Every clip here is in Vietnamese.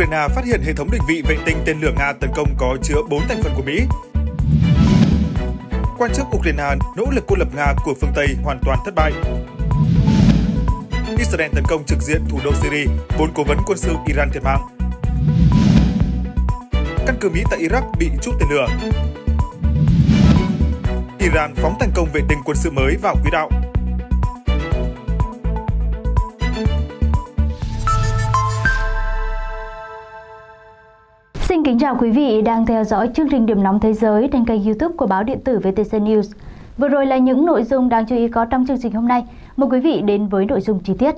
Ukraine phát hiện hệ thống định vị vệ tinh tên lửa Nga tấn công có chứa 4 thành phần của Mỹ. Quan chức Ukraine nỗ lực cô lập Nga của phương Tây hoàn toàn thất bại. Israel tấn công trực diện thủ đô Syria, bốn cố vấn quân sự Iran thiệt mạng. Căn cứ Mỹ tại Iraq bị trút tên lửa. Iran phóng thành công vệ tinh quân sự mới vào quỹ đạo. Xin kính chào quý vị đang theo dõi chương trình Điểm nóng thế giới trên kênh YouTube của báo điện tử VTC News. Vừa rồi là những nội dung đáng chú ý có trong chương trình hôm nay. Mời quý vị đến với nội dung chi tiết.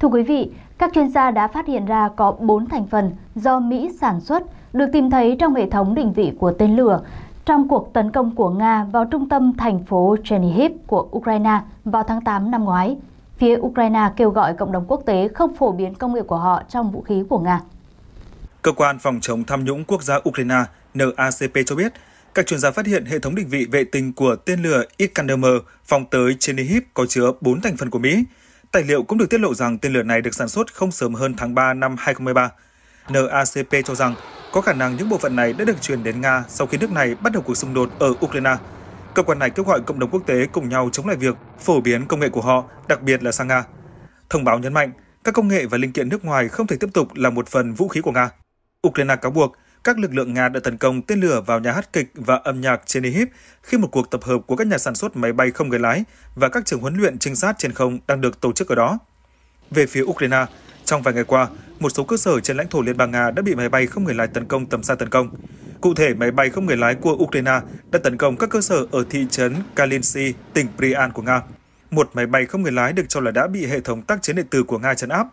Thưa quý vị, các chuyên gia đã phát hiện ra có 4 thành phần do Mỹ sản xuất được tìm thấy trong hệ thống định vị của tên lửa trong cuộc tấn công của Nga vào trung tâm thành phố Chernihiv của Ukraine vào tháng 8 năm ngoái. Phía Ukraine kêu gọi cộng đồng quốc tế không phổ biến công nghệ của họ trong vũ khí của Nga. Cơ quan phòng chống tham nhũng quốc gia Ukraine NACP cho biết, các chuyên gia phát hiện hệ thống định vị vệ tinh của tên lửa Iskander-M phóng tới Chernihiv có chứa 4 thành phần của Mỹ. Tài liệu cũng được tiết lộ rằng tên lửa này được sản xuất không sớm hơn tháng 3 năm 2013. NACP cho rằng có khả năng những bộ phận này đã được chuyển đến Nga sau khi nước này bắt đầu cuộc xung đột ở Ukraine. Cơ quan này kêu gọi cộng đồng quốc tế cùng nhau chống lại việc phổ biến công nghệ của họ, đặc biệt là sang Nga. Thông báo nhấn mạnh, các công nghệ và linh kiện nước ngoài không thể tiếp tục là một phần vũ khí của Nga. Ukraine cáo buộc các lực lượng Nga đã tấn công tên lửa vào nhà hát kịch và âm nhạc Chernihiv khi một cuộc tập hợp của các nhà sản xuất máy bay không người lái và các trường huấn luyện trinh sát trên không đang được tổ chức ở đó. Về phía Ukraine, trong vài ngày qua, một số cơ sở trên lãnh thổ Liên bang Nga đã bị máy bay không người lái tấn công tầm xa tấn công. Cụ thể, máy bay không người lái của Ukraine đã tấn công các cơ sở ở thị trấn Kalinsy, tỉnh Bryansk của Nga. Một máy bay không người lái được cho là đã bị hệ thống tác chiến điện tử của Nga chấn áp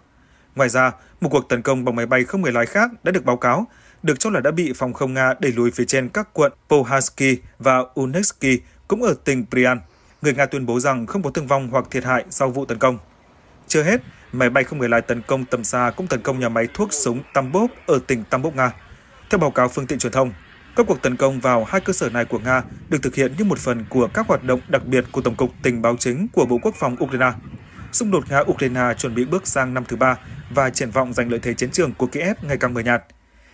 Ngoài ra, một cuộc tấn công bằng máy bay không người lái khác đã được báo cáo, được cho là đã bị phòng không Nga đẩy lùi phía trên các quận Pohansky và unesky cũng ở tỉnh Bryan. Người Nga tuyên bố rằng không có thương vong hoặc thiệt hại sau vụ tấn công. Chưa hết, máy bay không người lái tấn công tầm xa cũng tấn công nhà máy thuốc súng Tambov ở tỉnh Tambov, Nga. Theo báo cáo phương tiện truyền thông, các cuộc tấn công vào hai cơ sở này của Nga được thực hiện như một phần của các hoạt động đặc biệt của Tổng cục Tình báo chính của Bộ Quốc phòng Ukraine. Xung đột Nga-Ukraine chuẩn bị bước sang năm thứ ba và triển vọng giành lợi thế chiến trường của Kiev ngày càng mờ nhạt.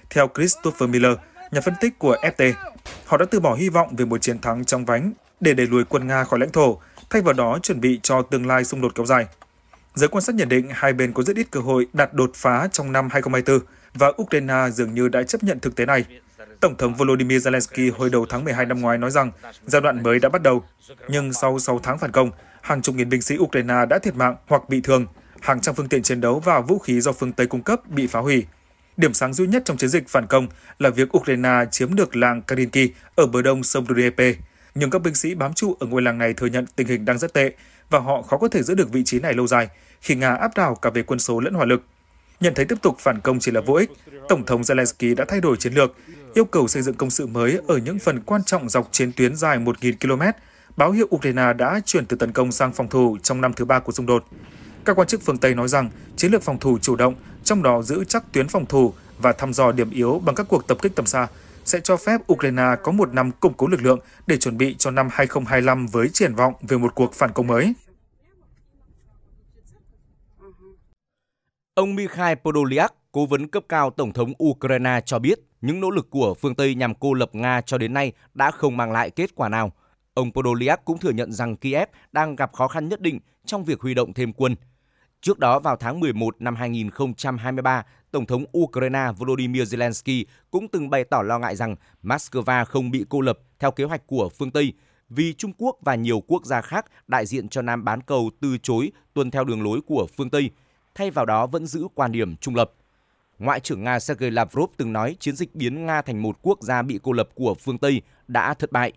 Theo Christopher Miller, nhà phân tích của FT, họ đã từ bỏ hy vọng về một chiến thắng trong vánh để đẩy lùi quân Nga khỏi lãnh thổ, thay vào đó chuẩn bị cho tương lai xung đột kéo dài. Giới quan sát nhận định hai bên có rất ít cơ hội đạt đột phá trong năm 2024 và Ukraine dường như đã chấp nhận thực tế này. Tổng thống Volodymyr Zelensky hồi đầu tháng 12 năm ngoái nói rằng giai đoạn mới đã bắt đầu, nhưng sau 6 tháng phản công, hàng chục nghìn binh sĩ Ukraine đã thiệt mạng hoặc bị thương, hàng trăm phương tiện chiến đấu và vũ khí do phương Tây cung cấp bị phá hủy. Điểm sáng duy nhất trong chiến dịch phản công là việc Ukraine chiếm được làng Karinki ở bờ đông sông Dnieper. Nhưng các binh sĩ bám trụ ở ngôi làng này thừa nhận tình hình đang rất tệ và họ khó có thể giữ được vị trí này lâu dài khi Nga áp đảo cả về quân số lẫn hỏa lực. Nhận thấy tiếp tục phản công chỉ là vô ích, Tổng thống Zelensky đã thay đổi chiến lược, yêu cầu xây dựng công sự mới ở những phần quan trọng dọc chiến tuyến dài 1.000 km, báo hiệu Ukraine đã chuyển từ tấn công sang phòng thủ trong năm thứ ba của xung đột. Các quan chức phương Tây nói rằng chiến lược phòng thủ chủ động, trong đó giữ chắc tuyến phòng thủ và thăm dò điểm yếu bằng các cuộc tập kích tầm xa, sẽ cho phép Ukraine có một năm củng cố lực lượng để chuẩn bị cho năm 2025 với triển vọng về một cuộc phản công mới. Ông Mikhail Podolyak, cố vấn cấp cao Tổng thống Ukraine cho biết những nỗ lực của phương Tây nhằm cô lập Nga cho đến nay đã không mang lại kết quả nào. Ông Podolyak cũng thừa nhận rằng Kiev đang gặp khó khăn nhất định trong việc huy động thêm quân – Trước đó vào tháng 11 năm 2023, Tổng thống Ukraine Volodymyr Zelensky cũng từng bày tỏ lo ngại rằng Moscow không bị cô lập theo kế hoạch của phương Tây vì Trung Quốc và nhiều quốc gia khác đại diện cho Nam bán cầu từ chối tuân theo đường lối của phương Tây, thay vào đó vẫn giữ quan điểm trung lập. Ngoại trưởng Nga Sergei Lavrov từng nói chiến dịch biến Nga thành một quốc gia bị cô lập của phương Tây đã thất bại.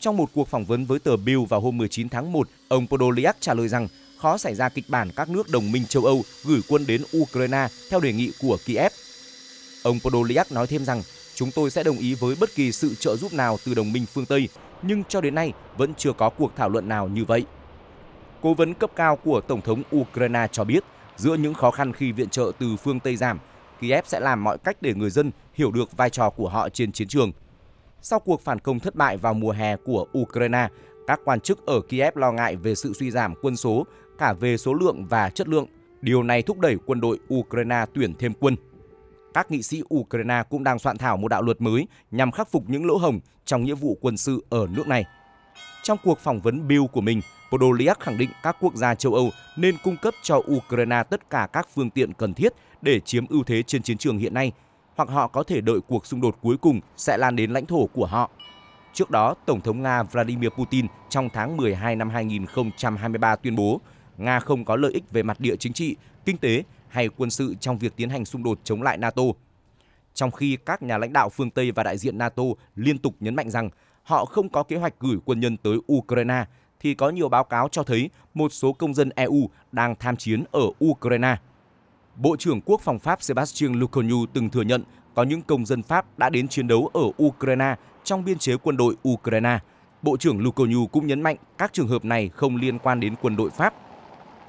Trong một cuộc phỏng vấn với tờ Bill vào hôm 19 tháng 1, ông Podolyak trả lời rằng khó xảy ra kịch bản các nước đồng minh châu Âu gửi quân đến Ukraine theo đề nghị của Kiev. Ông Podolyak nói thêm rằng chúng tôi sẽ đồng ý với bất kỳ sự trợ giúp nào từ đồng minh phương Tây, nhưng cho đến nay vẫn chưa có cuộc thảo luận nào như vậy. Cố vấn cấp cao của Tổng thống Ukraine cho biết, giữa những khó khăn khi viện trợ từ phương Tây giảm, Kiev sẽ làm mọi cách để người dân hiểu được vai trò của họ trên chiến trường. Sau cuộc phản công thất bại vào mùa hè của Ukraine, các quan chức ở Kiev lo ngại về sự suy giảm quân số cả về số lượng và chất lượng. Điều này thúc đẩy quân đội Ukraine tuyển thêm quân. Các nghị sĩ Ukraine cũng đang soạn thảo một đạo luật mới nhằm khắc phục những lỗ hổng trong nghĩa vụ quân sự ở nước này. Trong cuộc phỏng vấn Bill của mình, Podolyak khẳng định các quốc gia châu Âu nên cung cấp cho Ukraine tất cả các phương tiện cần thiết để chiếm ưu thế trên chiến trường hiện nay, hoặc họ có thể đợi cuộc xung đột cuối cùng sẽ lan đến lãnh thổ của họ. Trước đó, Tổng thống Nga Vladimir Putin trong tháng 12 năm 2023 tuyên bố Nga không có lợi ích về mặt địa chính trị, kinh tế hay quân sự trong việc tiến hành xung đột chống lại NATO. Trong khi các nhà lãnh đạo phương Tây và đại diện NATO liên tục nhấn mạnh rằng họ không có kế hoạch gửi quân nhân tới Ukraine, thì có nhiều báo cáo cho thấy một số công dân EU đang tham chiến ở Ukraine. Bộ trưởng Quốc phòng Pháp Sébastien Lecornu từng thừa nhận có những công dân Pháp đã đến chiến đấu ở Ukraine trong biên chế quân đội Ukraine. Bộ trưởng Lecornu cũng nhấn mạnh các trường hợp này không liên quan đến quân đội Pháp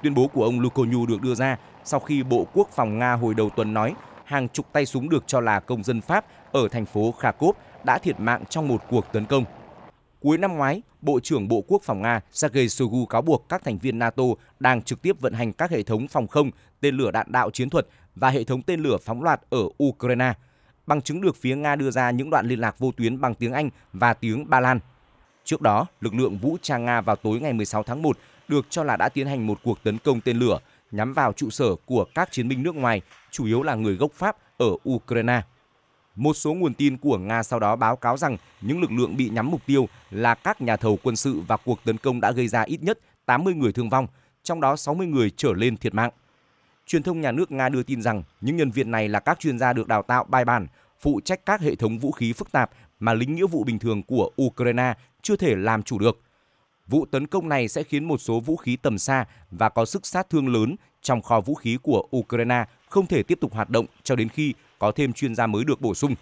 Tuyên bố của ông Lukonyu được đưa ra sau khi Bộ Quốc phòng Nga hồi đầu tuần nói hàng chục tay súng được cho là công dân Pháp ở thành phố Kharkov đã thiệt mạng trong một cuộc tấn công. Cuối năm ngoái, Bộ trưởng Bộ Quốc phòng Nga Sergei Shoigu cáo buộc các thành viên NATO đang trực tiếp vận hành các hệ thống phòng không, tên lửa đạn đạo chiến thuật và hệ thống tên lửa phóng loạt ở Ukraine. Bằng chứng được phía Nga đưa ra những đoạn liên lạc vô tuyến bằng tiếng Anh và tiếng Ba Lan. Trước đó, lực lượng vũ trang Nga vào tối ngày 16 tháng 1 được cho là đã tiến hành một cuộc tấn công tên lửa nhắm vào trụ sở của các chiến binh nước ngoài, chủ yếu là người gốc Pháp ở Ukraine. Một số nguồn tin của Nga sau đó báo cáo rằng những lực lượng bị nhắm mục tiêu là các nhà thầu quân sự và cuộc tấn công đã gây ra ít nhất 80 người thương vong, trong đó 60 người trở lên thiệt mạng. Truyền thông nhà nước Nga đưa tin rằng những nhân viên này là các chuyên gia được đào tạo bài bản, phụ trách các hệ thống vũ khí phức tạp mà lính nghĩa vụ bình thường của Ukraine chưa thể làm chủ được – Vụ tấn công này sẽ khiến một số vũ khí tầm xa và có sức sát thương lớn trong kho vũ khí của Ukraine không thể tiếp tục hoạt động cho đến khi có thêm chuyên gia mới được bổ sung.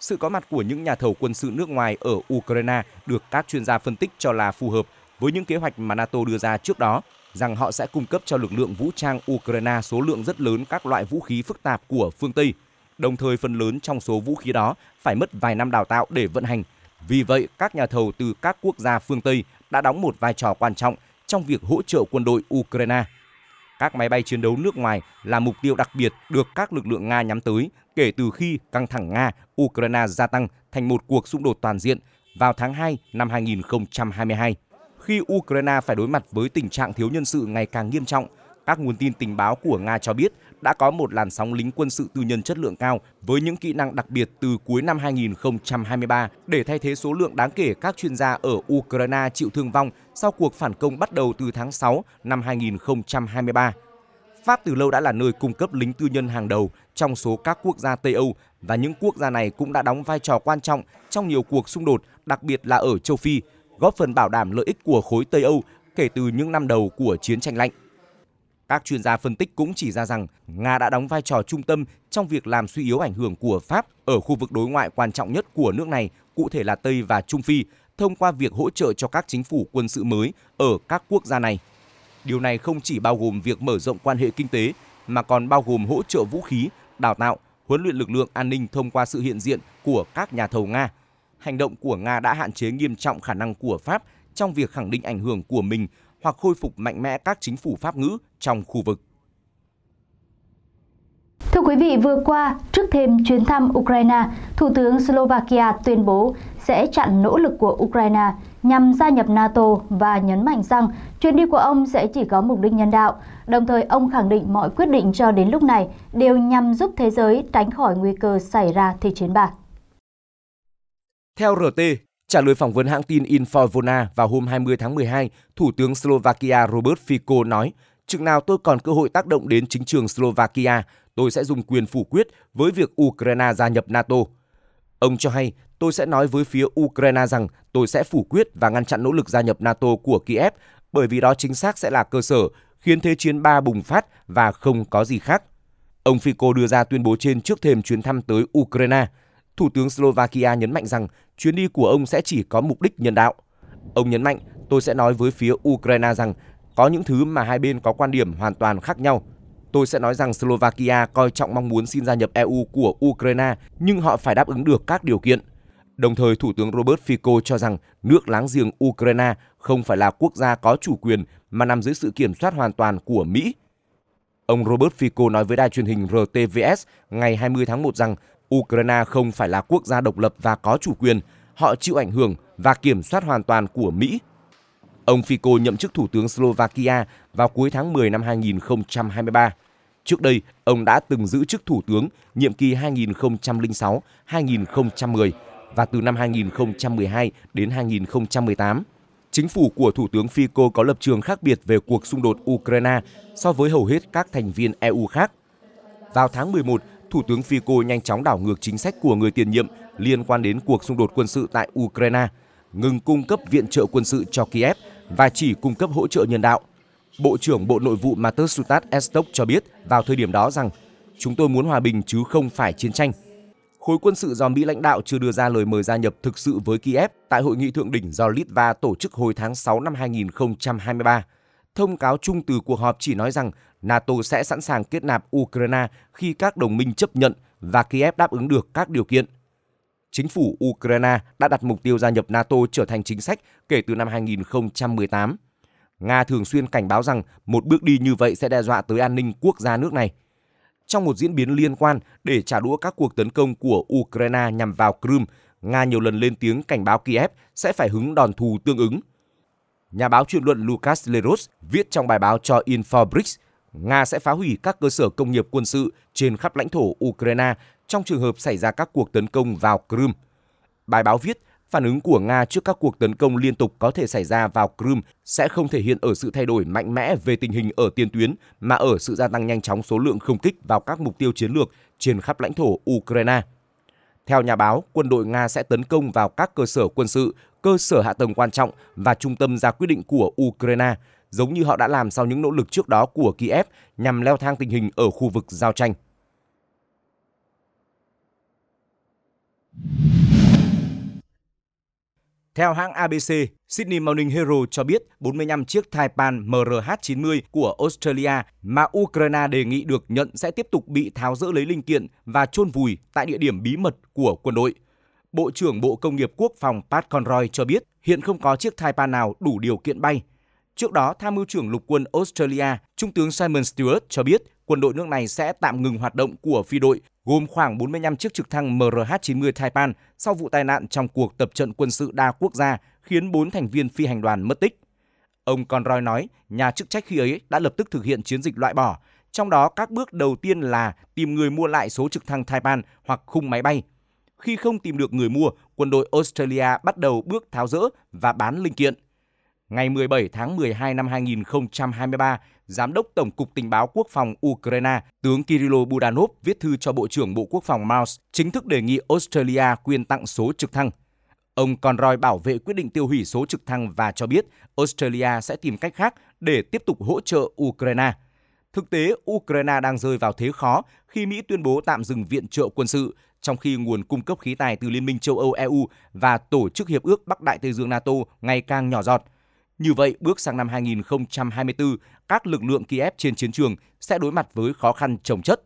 Sự có mặt của những nhà thầu quân sự nước ngoài ở Ukraine được các chuyên gia phân tích cho là phù hợp với những kế hoạch mà NATO đưa ra trước đó rằng họ sẽ cung cấp cho lực lượng vũ trang Ukraine số lượng rất lớn các loại vũ khí phức tạp của phương Tây. Đồng thời phần lớn trong số vũ khí đó phải mất vài năm đào tạo để vận hành. Vì vậy, các nhà thầu từ các quốc gia phương Tây đã đóng một vai trò quan trọng trong việc hỗ trợ quân đội Ukraine. Các máy bay chiến đấu nước ngoài là mục tiêu đặc biệt được các lực lượng Nga nhắm tới kể từ khi căng thẳng Nga-Ukraine gia tăng thành một cuộc xung đột toàn diện vào tháng 2 năm 2022. Khi Ukraine phải đối mặt với tình trạng thiếu nhân sự ngày càng nghiêm trọng các nguồn tin tình báo của Nga cho biết đã có một làn sóng lính quân sự tư nhân chất lượng cao với những kỹ năng đặc biệt từ cuối năm 2023 để thay thế số lượng đáng kể các chuyên gia ở Ukraine chịu thương vong sau cuộc phản công bắt đầu từ tháng 6 năm 2023. Pháp từ lâu đã là nơi cung cấp lính tư nhân hàng đầu trong số các quốc gia Tây Âu và những quốc gia này cũng đã đóng vai trò quan trọng trong nhiều cuộc xung đột, đặc biệt là ở châu Phi, góp phần bảo đảm lợi ích của khối Tây Âu kể từ những năm đầu của chiến tranh lạnh. Các chuyên gia phân tích cũng chỉ ra rằng Nga đã đóng vai trò trung tâm trong việc làm suy yếu ảnh hưởng của Pháp ở khu vực đối ngoại quan trọng nhất của nước này, cụ thể là Tây và Trung Phi, thông qua việc hỗ trợ cho các chính phủ quân sự mới ở các quốc gia này. Điều này không chỉ bao gồm việc mở rộng quan hệ kinh tế mà còn bao gồm hỗ trợ vũ khí, đào tạo, huấn luyện lực lượng an ninh thông qua sự hiện diện của các nhà thầu Nga. Hành động của Nga đã hạn chế nghiêm trọng khả năng của Pháp trong việc khẳng định ảnh hưởng của mình hoặc khôi phục mạnh mẽ các chính phủ pháp ngữ trong khu vực. Thưa quý vị, vừa qua, trước thêm chuyến thăm Ukraine, Thủ tướng Slovakia tuyên bố sẽ chặn nỗ lực của Ukraine nhằm gia nhập NATO và nhấn mạnh rằng chuyến đi của ông sẽ chỉ có mục đích nhân đạo. Đồng thời, ông khẳng định mọi quyết định cho đến lúc này đều nhằm giúp thế giới tránh khỏi nguy cơ xảy ra thế chiến bạc. Theo RT, Trả lời phỏng vấn hãng tin Inforvona vào hôm 20 tháng 12, Thủ tướng Slovakia Robert Fico nói, chừng nào tôi còn cơ hội tác động đến chính trường Slovakia, tôi sẽ dùng quyền phủ quyết với việc Ukraine gia nhập NATO. Ông cho hay, tôi sẽ nói với phía Ukraine rằng tôi sẽ phủ quyết và ngăn chặn nỗ lực gia nhập NATO của Kiev, bởi vì đó chính xác sẽ là cơ sở khiến Thế chiến 3 bùng phát và không có gì khác. Ông Fico đưa ra tuyên bố trên trước thềm chuyến thăm tới Ukraine. Thủ tướng Slovakia nhấn mạnh rằng chuyến đi của ông sẽ chỉ có mục đích nhân đạo. Ông nhấn mạnh, tôi sẽ nói với phía Ukraine rằng có những thứ mà hai bên có quan điểm hoàn toàn khác nhau. Tôi sẽ nói rằng Slovakia coi trọng mong muốn xin gia nhập EU của Ukraine, nhưng họ phải đáp ứng được các điều kiện. Đồng thời, Thủ tướng Robert Fico cho rằng nước láng giềng Ukraine không phải là quốc gia có chủ quyền mà nằm dưới sự kiểm soát hoàn toàn của Mỹ. Ông Robert Fico nói với đài truyền hình RTVS ngày 20 tháng 1 rằng Ukraine không phải là quốc gia độc lập và có chủ quyền, họ chịu ảnh hưởng và kiểm soát hoàn toàn của Mỹ. Ông Fico nhậm chức Thủ tướng Slovakia vào cuối tháng 10 năm 2023. Trước đây, ông đã từng giữ chức Thủ tướng nhiệm kỳ 2006-2010 và từ năm 2012 đến 2018. Chính phủ của Thủ tướng Fico có lập trường khác biệt về cuộc xung đột Ukraine so với hầu hết các thành viên EU khác. Vào tháng 11 Thủ tướng Fico nhanh chóng đảo ngược chính sách của người tiền nhiệm liên quan đến cuộc xung đột quân sự tại Ukraine, ngừng cung cấp viện trợ quân sự cho Kiev và chỉ cung cấp hỗ trợ nhân đạo. Bộ trưởng Bộ Nội vụ Matus Estok cho biết vào thời điểm đó rằng chúng tôi muốn hòa bình chứ không phải chiến tranh. Khối quân sự do Mỹ lãnh đạo chưa đưa ra lời mời gia nhập thực sự với Kiev tại hội nghị thượng đỉnh do Litva tổ chức hồi tháng 6 năm 2023. Thông cáo chung từ cuộc họp chỉ nói rằng NATO sẽ sẵn sàng kết nạp Ukraine khi các đồng minh chấp nhận và Kiev đáp ứng được các điều kiện. Chính phủ Ukraine đã đặt mục tiêu gia nhập NATO trở thành chính sách kể từ năm 2018. Nga thường xuyên cảnh báo rằng một bước đi như vậy sẽ đe dọa tới an ninh quốc gia nước này. Trong một diễn biến liên quan để trả đũa các cuộc tấn công của Ukraine nhằm vào Crimea, Nga nhiều lần lên tiếng cảnh báo Kiev sẽ phải hứng đòn thù tương ứng. Nhà báo chuyên luận Lucas Leros viết trong bài báo cho Infobricks Nga sẽ phá hủy các cơ sở công nghiệp quân sự trên khắp lãnh thổ Ukraine trong trường hợp xảy ra các cuộc tấn công vào Crimea. Bài báo viết, phản ứng của Nga trước các cuộc tấn công liên tục có thể xảy ra vào Crimea sẽ không thể hiện ở sự thay đổi mạnh mẽ về tình hình ở tiền tuyến mà ở sự gia tăng nhanh chóng số lượng không kích vào các mục tiêu chiến lược trên khắp lãnh thổ Ukraine. Theo nhà báo, quân đội Nga sẽ tấn công vào các cơ sở quân sự, cơ sở hạ tầng quan trọng và trung tâm ra quyết định của Ukraine – giống như họ đã làm sau những nỗ lực trước đó của Kiev nhằm leo thang tình hình ở khu vực giao tranh. Theo hãng ABC, Sydney Morning Herald cho biết 45 chiếc Taipan MRH-90 của Australia mà Ukraine đề nghị được nhận sẽ tiếp tục bị tháo dỡ lấy linh kiện và chôn vùi tại địa điểm bí mật của quân đội. Bộ trưởng Bộ Công nghiệp Quốc phòng Pat Conroy cho biết hiện không có chiếc Taipan nào đủ điều kiện bay, Trước đó, tham mưu trưởng lục quân Australia, Trung tướng Simon Stewart cho biết quân đội nước này sẽ tạm ngừng hoạt động của phi đội gồm khoảng 45 chiếc trực thăng MRH-90 Taipan sau vụ tai nạn trong cuộc tập trận quân sự đa quốc gia khiến 4 thành viên phi hành đoàn mất tích. Ông Conroy nói, nhà chức trách khi ấy đã lập tức thực hiện chiến dịch loại bỏ, trong đó các bước đầu tiên là tìm người mua lại số trực thăng Taipan hoặc khung máy bay. Khi không tìm được người mua, quân đội Australia bắt đầu bước tháo rỡ và bán linh kiện – ngày 17 tháng 12 năm 2023, Giám đốc Tổng cục Tình báo Quốc phòng Ukraine, tướng Kirilo Budanov viết thư cho Bộ trưởng Bộ Quốc phòng Miles chính thức đề nghị Australia quyên tặng số trực thăng. Ông Conroy bảo vệ quyết định tiêu hủy số trực thăng và cho biết Australia sẽ tìm cách khác để tiếp tục hỗ trợ Ukraine. Thực tế, Ukraine đang rơi vào thế khó khi Mỹ tuyên bố tạm dừng viện trợ quân sự, trong khi nguồn cung cấp khí tài từ Liên minh châu Âu EU và Tổ chức Hiệp ước Bắc Đại Tây Dương NATO ngày càng nhỏ giọt – như vậy, bước sang năm 2024, các lực lượng Kiev trên chiến trường sẽ đối mặt với khó khăn trồng chất.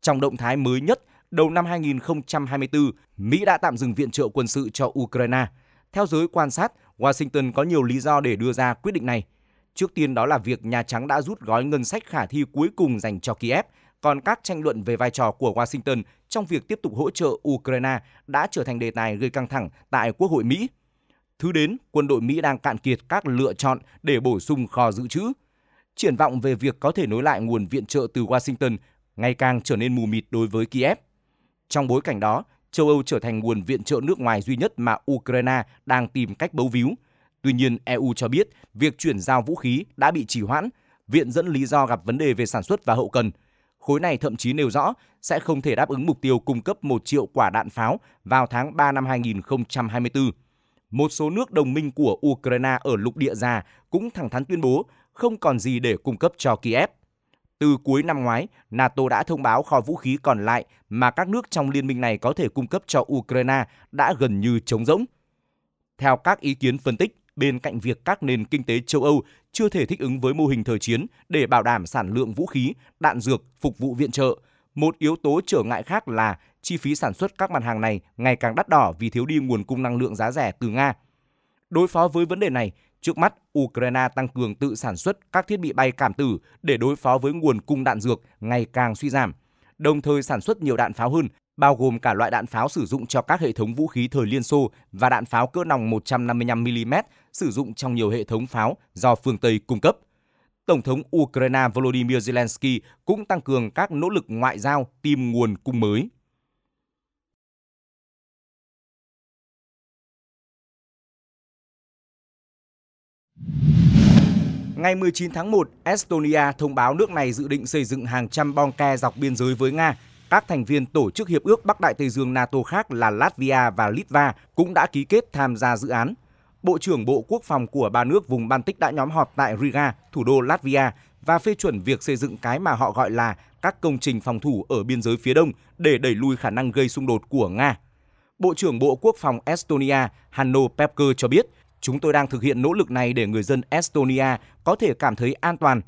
Trong động thái mới nhất, đầu năm 2024, Mỹ đã tạm dừng viện trợ quân sự cho Ukraine. Theo giới quan sát, Washington có nhiều lý do để đưa ra quyết định này. Trước tiên đó là việc Nhà Trắng đã rút gói ngân sách khả thi cuối cùng dành cho Kiev, còn các tranh luận về vai trò của Washington trong việc tiếp tục hỗ trợ Ukraine đã trở thành đề tài gây căng thẳng tại Quốc hội Mỹ. Thứ đến, quân đội Mỹ đang cạn kiệt các lựa chọn để bổ sung kho dự trữ. Triển vọng về việc có thể nối lại nguồn viện trợ từ Washington ngày càng trở nên mù mịt đối với Kiev. Trong bối cảnh đó, châu Âu trở thành nguồn viện trợ nước ngoài duy nhất mà Ukraine đang tìm cách bấu víu. Tuy nhiên, EU cho biết việc chuyển giao vũ khí đã bị trì hoãn, viện dẫn lý do gặp vấn đề về sản xuất và hậu cần. Khối này thậm chí nêu rõ sẽ không thể đáp ứng mục tiêu cung cấp 1 triệu quả đạn pháo vào tháng 3 năm 2024 một số nước đồng minh của Ukraine ở lục địa già cũng thẳng thắn tuyên bố không còn gì để cung cấp cho Kiev. Từ cuối năm ngoái, NATO đã thông báo kho vũ khí còn lại mà các nước trong liên minh này có thể cung cấp cho Ukraine đã gần như trống rỗng. Theo các ý kiến phân tích, bên cạnh việc các nền kinh tế châu Âu chưa thể thích ứng với mô hình thời chiến để bảo đảm sản lượng vũ khí, đạn dược phục vụ viện trợ, một yếu tố trở ngại khác là chi phí sản xuất các mặt hàng này ngày càng đắt đỏ vì thiếu đi nguồn cung năng lượng giá rẻ từ Nga. Đối phó với vấn đề này, trước mắt Ukraine tăng cường tự sản xuất các thiết bị bay cảm tử để đối phó với nguồn cung đạn dược ngày càng suy giảm, đồng thời sản xuất nhiều đạn pháo hơn, bao gồm cả loại đạn pháo sử dụng cho các hệ thống vũ khí thời Liên Xô và đạn pháo cỡ nòng 155mm sử dụng trong nhiều hệ thống pháo do phương Tây cung cấp. Tổng thống Ukraine Volodymyr Zelensky cũng tăng cường các nỗ lực ngoại giao tìm nguồn cung mới. Ngày 19 tháng 1, Estonia thông báo nước này dự định xây dựng hàng trăm bong ke dọc biên giới với Nga. Các thành viên tổ chức Hiệp ước Bắc Đại Tây Dương NATO khác là Latvia và Litva cũng đã ký kết tham gia dự án. Bộ trưởng Bộ Quốc phòng của ba nước vùng Baltic đã nhóm họp tại Riga, thủ đô Latvia và phê chuẩn việc xây dựng cái mà họ gọi là các công trình phòng thủ ở biên giới phía đông để đẩy lùi khả năng gây xung đột của Nga. Bộ trưởng Bộ Quốc phòng Estonia Hanno Pepker cho biết – Chúng tôi đang thực hiện nỗ lực này để người dân Estonia có thể cảm thấy an toàn.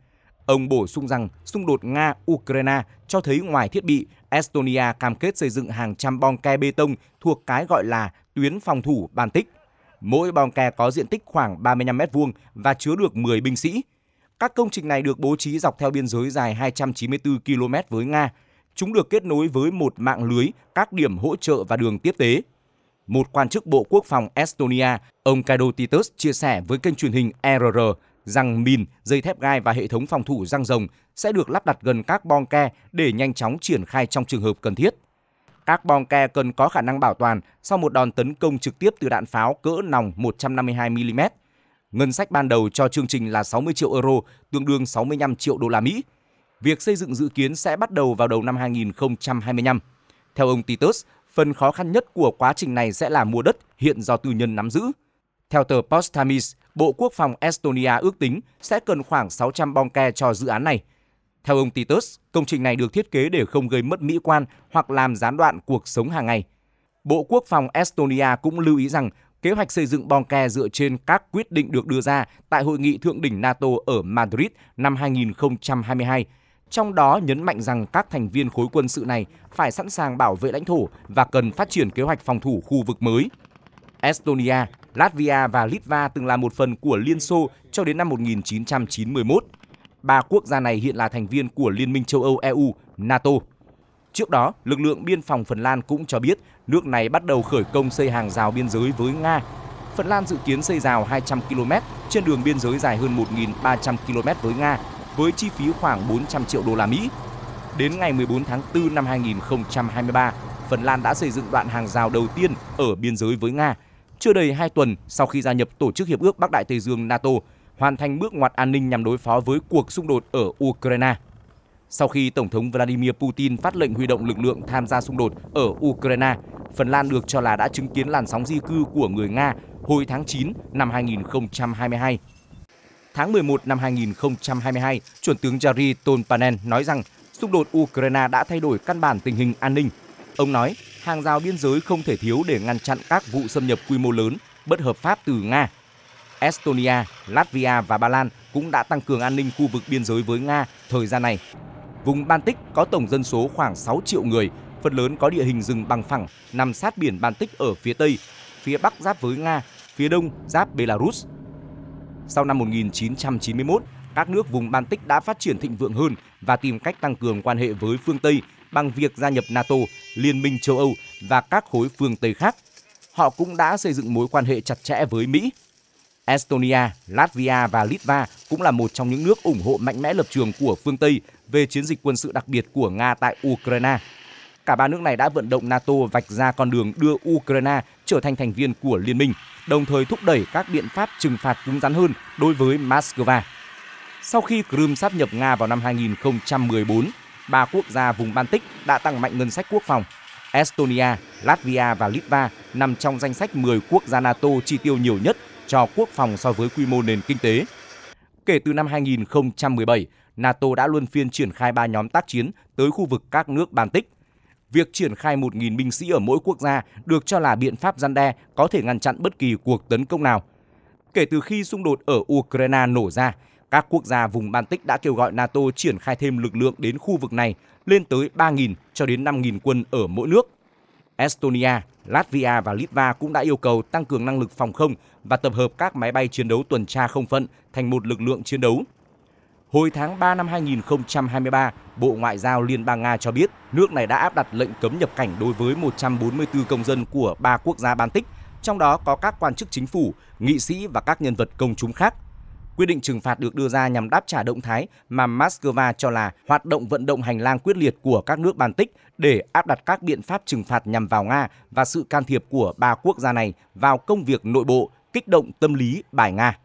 Ông bổ sung rằng xung đột Nga-Ukraine cho thấy ngoài thiết bị, Estonia cam kết xây dựng hàng trăm bong ke bê tông thuộc cái gọi là tuyến phòng thủ Baltic. Mỗi bong ke có diện tích khoảng 35 m2 và chứa được 10 binh sĩ. Các công trình này được bố trí dọc theo biên giới dài 294 km với Nga. Chúng được kết nối với một mạng lưới các điểm hỗ trợ và đường tiếp tế. Một quan chức Bộ Quốc phòng Estonia, ông Kaido Titus chia sẻ với kênh truyền hình RR rằng mìn, dây thép gai và hệ thống phòng thủ răng rồng sẽ được lắp đặt gần các bong ke để nhanh chóng triển khai trong trường hợp cần thiết. Các bong ke cần có khả năng bảo toàn sau một đòn tấn công trực tiếp từ đạn pháo cỡ nòng 152mm. Ngân sách ban đầu cho chương trình là 60 triệu euro, tương đương 65 triệu đô la Mỹ. Việc xây dựng dự kiến sẽ bắt đầu vào đầu năm 2025. Theo ông Titus, phần khó khăn nhất của quá trình này sẽ là mua đất hiện do tư nhân nắm giữ. Theo tờ Postamis, Bộ Quốc phòng Estonia ước tính sẽ cần khoảng 600 bong ke cho dự án này. Theo ông Titus, công trình này được thiết kế để không gây mất mỹ quan hoặc làm gián đoạn cuộc sống hàng ngày. Bộ Quốc phòng Estonia cũng lưu ý rằng kế hoạch xây dựng bong ke dựa trên các quyết định được đưa ra tại hội nghị thượng đỉnh NATO ở Madrid năm 2022 trong đó nhấn mạnh rằng các thành viên khối quân sự này phải sẵn sàng bảo vệ lãnh thổ và cần phát triển kế hoạch phòng thủ khu vực mới. Estonia, Latvia và Litva từng là một phần của Liên Xô cho đến năm 1991. Ba quốc gia này hiện là thành viên của Liên minh châu Âu EU, NATO. Trước đó, lực lượng biên phòng Phần Lan cũng cho biết nước này bắt đầu khởi công xây hàng rào biên giới với Nga. Phần Lan dự kiến xây rào 200 km trên đường biên giới dài hơn 1.300 km với Nga với chi phí khoảng 400 triệu đô la Mỹ. Đến ngày 14 tháng 4 năm 2023, Phần Lan đã xây dựng đoạn hàng rào đầu tiên ở biên giới với Nga. Chưa đầy 2 tuần sau khi gia nhập Tổ chức Hiệp ước Bắc Đại Tây Dương NATO, hoàn thành bước ngoặt an ninh nhằm đối phó với cuộc xung đột ở Ukraine. Sau khi Tổng thống Vladimir Putin phát lệnh huy động lực lượng tham gia xung đột ở Ukraine, Phần Lan được cho là đã chứng kiến làn sóng di cư của người Nga hồi tháng 9 năm 2022 tháng 11 năm 2022, chuẩn tướng Jari Tolpanen nói rằng xung đột Ukraine đã thay đổi căn bản tình hình an ninh. Ông nói, hàng rào biên giới không thể thiếu để ngăn chặn các vụ xâm nhập quy mô lớn, bất hợp pháp từ Nga. Estonia, Latvia và Ba Lan cũng đã tăng cường an ninh khu vực biên giới với Nga thời gian này. Vùng Baltic có tổng dân số khoảng 6 triệu người, phần lớn có địa hình rừng bằng phẳng, nằm sát biển Baltic ở phía Tây, phía Bắc giáp với Nga, phía Đông giáp Belarus, sau năm 1991, các nước vùng Baltic đã phát triển thịnh vượng hơn và tìm cách tăng cường quan hệ với phương Tây bằng việc gia nhập NATO, Liên minh châu Âu và các khối phương Tây khác. Họ cũng đã xây dựng mối quan hệ chặt chẽ với Mỹ. Estonia, Latvia và Litva cũng là một trong những nước ủng hộ mạnh mẽ lập trường của phương Tây về chiến dịch quân sự đặc biệt của Nga tại Ukraine cả ba nước này đã vận động NATO vạch ra con đường đưa Ukraine trở thành thành viên của liên minh, đồng thời thúc đẩy các biện pháp trừng phạt cứng rắn hơn đối với Moscow. Sau khi Crimea sáp nhập Nga vào năm 2014, ba quốc gia vùng Baltic đã tăng mạnh ngân sách quốc phòng. Estonia, Latvia và Litva nằm trong danh sách 10 quốc gia NATO chi tiêu nhiều nhất cho quốc phòng so với quy mô nền kinh tế. Kể từ năm 2017, NATO đã luân phiên triển khai ba nhóm tác chiến tới khu vực các nước Baltic – việc triển khai 1.000 binh sĩ ở mỗi quốc gia được cho là biện pháp gian đe có thể ngăn chặn bất kỳ cuộc tấn công nào. Kể từ khi xung đột ở Ukraine nổ ra, các quốc gia vùng Baltic đã kêu gọi NATO triển khai thêm lực lượng đến khu vực này lên tới 3.000 cho đến 5.000 quân ở mỗi nước. Estonia, Latvia và Litva cũng đã yêu cầu tăng cường năng lực phòng không và tập hợp các máy bay chiến đấu tuần tra không phận thành một lực lượng chiến đấu Hồi tháng 3 năm 2023, Bộ Ngoại giao Liên bang Nga cho biết nước này đã áp đặt lệnh cấm nhập cảnh đối với 144 công dân của ba quốc gia Baltic, trong đó có các quan chức chính phủ, nghị sĩ và các nhân vật công chúng khác. Quyết định trừng phạt được đưa ra nhằm đáp trả động thái mà Moscow cho là hoạt động vận động hành lang quyết liệt của các nước Baltic để áp đặt các biện pháp trừng phạt nhằm vào Nga và sự can thiệp của ba quốc gia này vào công việc nội bộ, kích động tâm lý bài Nga.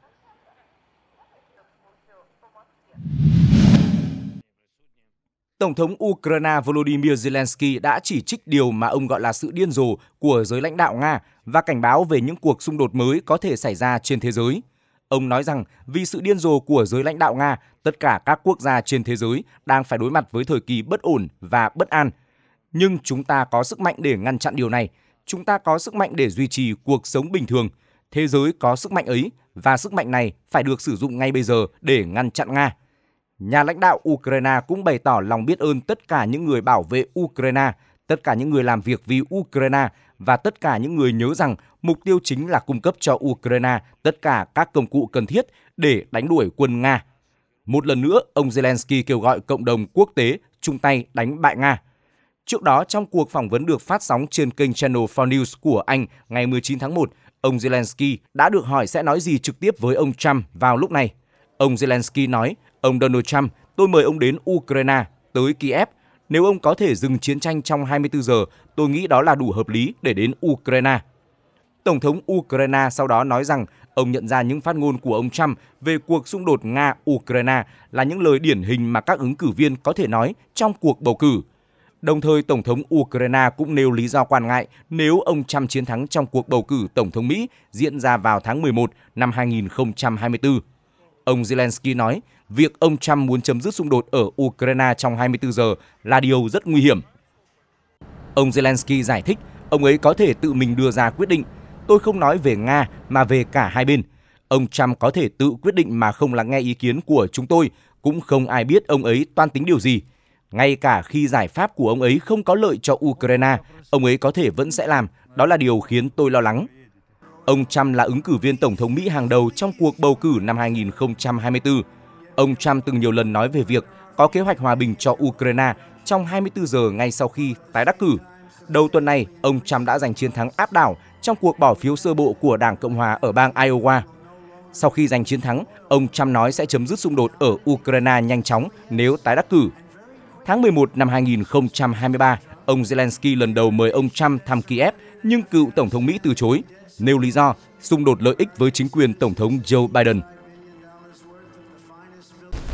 Tổng thống Ukraine Volodymyr Zelensky đã chỉ trích điều mà ông gọi là sự điên rồ của giới lãnh đạo Nga và cảnh báo về những cuộc xung đột mới có thể xảy ra trên thế giới. Ông nói rằng vì sự điên rồ của giới lãnh đạo Nga, tất cả các quốc gia trên thế giới đang phải đối mặt với thời kỳ bất ổn và bất an. Nhưng chúng ta có sức mạnh để ngăn chặn điều này. Chúng ta có sức mạnh để duy trì cuộc sống bình thường. Thế giới có sức mạnh ấy và sức mạnh này phải được sử dụng ngay bây giờ để ngăn chặn Nga. Nhà lãnh đạo Ukraine cũng bày tỏ lòng biết ơn tất cả những người bảo vệ Ukraine, tất cả những người làm việc vì Ukraine và tất cả những người nhớ rằng mục tiêu chính là cung cấp cho Ukraine tất cả các công cụ cần thiết để đánh đuổi quân Nga. Một lần nữa, ông Zelensky kêu gọi cộng đồng quốc tế chung tay đánh bại Nga. Trước đó, trong cuộc phỏng vấn được phát sóng trên kênh Channel 4 News của Anh ngày 19 tháng 1, ông Zelensky đã được hỏi sẽ nói gì trực tiếp với ông Trump vào lúc này. Ông Zelensky nói, Ông Donald Trump, tôi mời ông đến Ukraine, tới Kiev. Nếu ông có thể dừng chiến tranh trong 24 giờ, tôi nghĩ đó là đủ hợp lý để đến Ukraine. Tổng thống Ukraine sau đó nói rằng ông nhận ra những phát ngôn của ông Trump về cuộc xung đột Nga-Ukraine là những lời điển hình mà các ứng cử viên có thể nói trong cuộc bầu cử. Đồng thời, Tổng thống Ukraine cũng nêu lý do quan ngại nếu ông Trump chiến thắng trong cuộc bầu cử Tổng thống Mỹ diễn ra vào tháng 11 năm 2024. Ông Zelensky nói, việc ông Trump muốn chấm dứt xung đột ở Ukraine trong 24 giờ là điều rất nguy hiểm. Ông Zelensky giải thích, ông ấy có thể tự mình đưa ra quyết định. Tôi không nói về Nga mà về cả hai bên. Ông Trump có thể tự quyết định mà không lắng nghe ý kiến của chúng tôi, cũng không ai biết ông ấy toan tính điều gì. Ngay cả khi giải pháp của ông ấy không có lợi cho Ukraine, ông ấy có thể vẫn sẽ làm, đó là điều khiến tôi lo lắng. Ông Trump là ứng cử viên Tổng thống Mỹ hàng đầu trong cuộc bầu cử năm 2024 Ông Trump từng nhiều lần nói về việc có kế hoạch hòa bình cho Ukraine trong 24 giờ ngay sau khi tái đắc cử. Đầu tuần này, ông Trump đã giành chiến thắng áp đảo trong cuộc bỏ phiếu sơ bộ của Đảng Cộng hòa ở bang Iowa. Sau khi giành chiến thắng, ông Trump nói sẽ chấm dứt xung đột ở Ukraine nhanh chóng nếu tái đắc cử. Tháng 11 năm 2023, ông Zelensky lần đầu mời ông Trump thăm Kiev nhưng cựu Tổng thống Mỹ từ chối, nêu lý do xung đột lợi ích với chính quyền Tổng thống Joe Biden.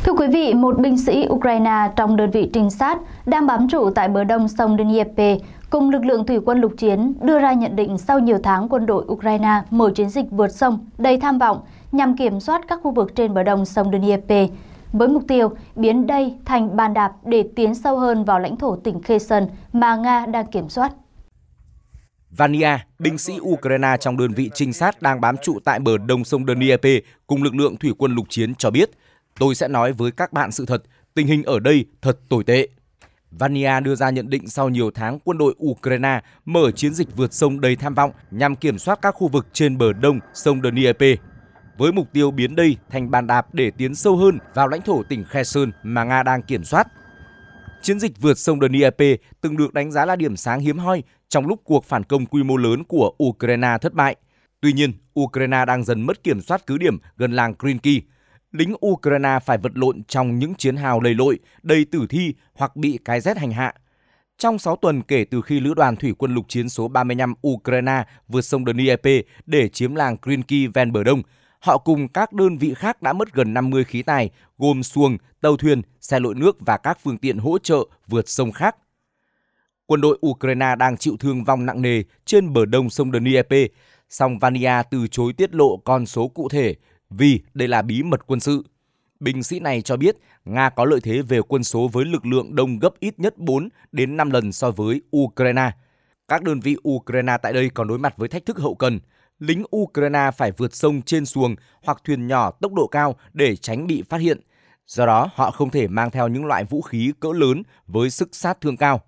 Thưa quý vị, một binh sĩ Ukraine trong đơn vị trinh sát đang bám trụ tại bờ đông sông Dnieper cùng lực lượng thủy quân lục chiến đưa ra nhận định sau nhiều tháng quân đội Ukraine mở chiến dịch vượt sông đầy tham vọng nhằm kiểm soát các khu vực trên bờ đông sông Dnieper với mục tiêu biến đây thành bàn đạp để tiến sâu hơn vào lãnh thổ tỉnh Kherson mà Nga đang kiểm soát. Vania, binh sĩ Ukraine trong đơn vị trinh sát đang bám trụ tại bờ đông sông Dnieper cùng lực lượng thủy quân lục chiến cho biết – Tôi sẽ nói với các bạn sự thật, tình hình ở đây thật tồi tệ. Vania đưa ra nhận định sau nhiều tháng quân đội Ukraine mở chiến dịch vượt sông đầy tham vọng nhằm kiểm soát các khu vực trên bờ đông sông Dnieper với mục tiêu biến đây thành bàn đạp để tiến sâu hơn vào lãnh thổ tỉnh Kherson mà Nga đang kiểm soát. Chiến dịch vượt sông Dnieper từng được đánh giá là điểm sáng hiếm hoi trong lúc cuộc phản công quy mô lớn của Ukraine thất bại. Tuy nhiên, Ukraine đang dần mất kiểm soát cứ điểm gần làng Krinky, lính Ukraine phải vật lộn trong những chiến hào lầy lội, đầy tử thi hoặc bị cái rét hành hạ. Trong 6 tuần kể từ khi Lữ đoàn Thủy quân lục chiến số 35 Ukraine vượt sông Dnieper để chiếm làng Krinky ven bờ đông, họ cùng các đơn vị khác đã mất gần 50 khí tài, gồm xuồng, tàu thuyền, xe lội nước và các phương tiện hỗ trợ vượt sông khác. Quân đội Ukraine đang chịu thương vong nặng nề trên bờ đông sông Dnieper, song Vania từ chối tiết lộ con số cụ thể vì đây là bí mật quân sự. Binh sĩ này cho biết Nga có lợi thế về quân số với lực lượng đông gấp ít nhất 4 đến 5 lần so với Ukraine. Các đơn vị Ukraine tại đây còn đối mặt với thách thức hậu cần. Lính Ukraine phải vượt sông trên xuồng hoặc thuyền nhỏ tốc độ cao để tránh bị phát hiện. Do đó, họ không thể mang theo những loại vũ khí cỡ lớn với sức sát thương cao.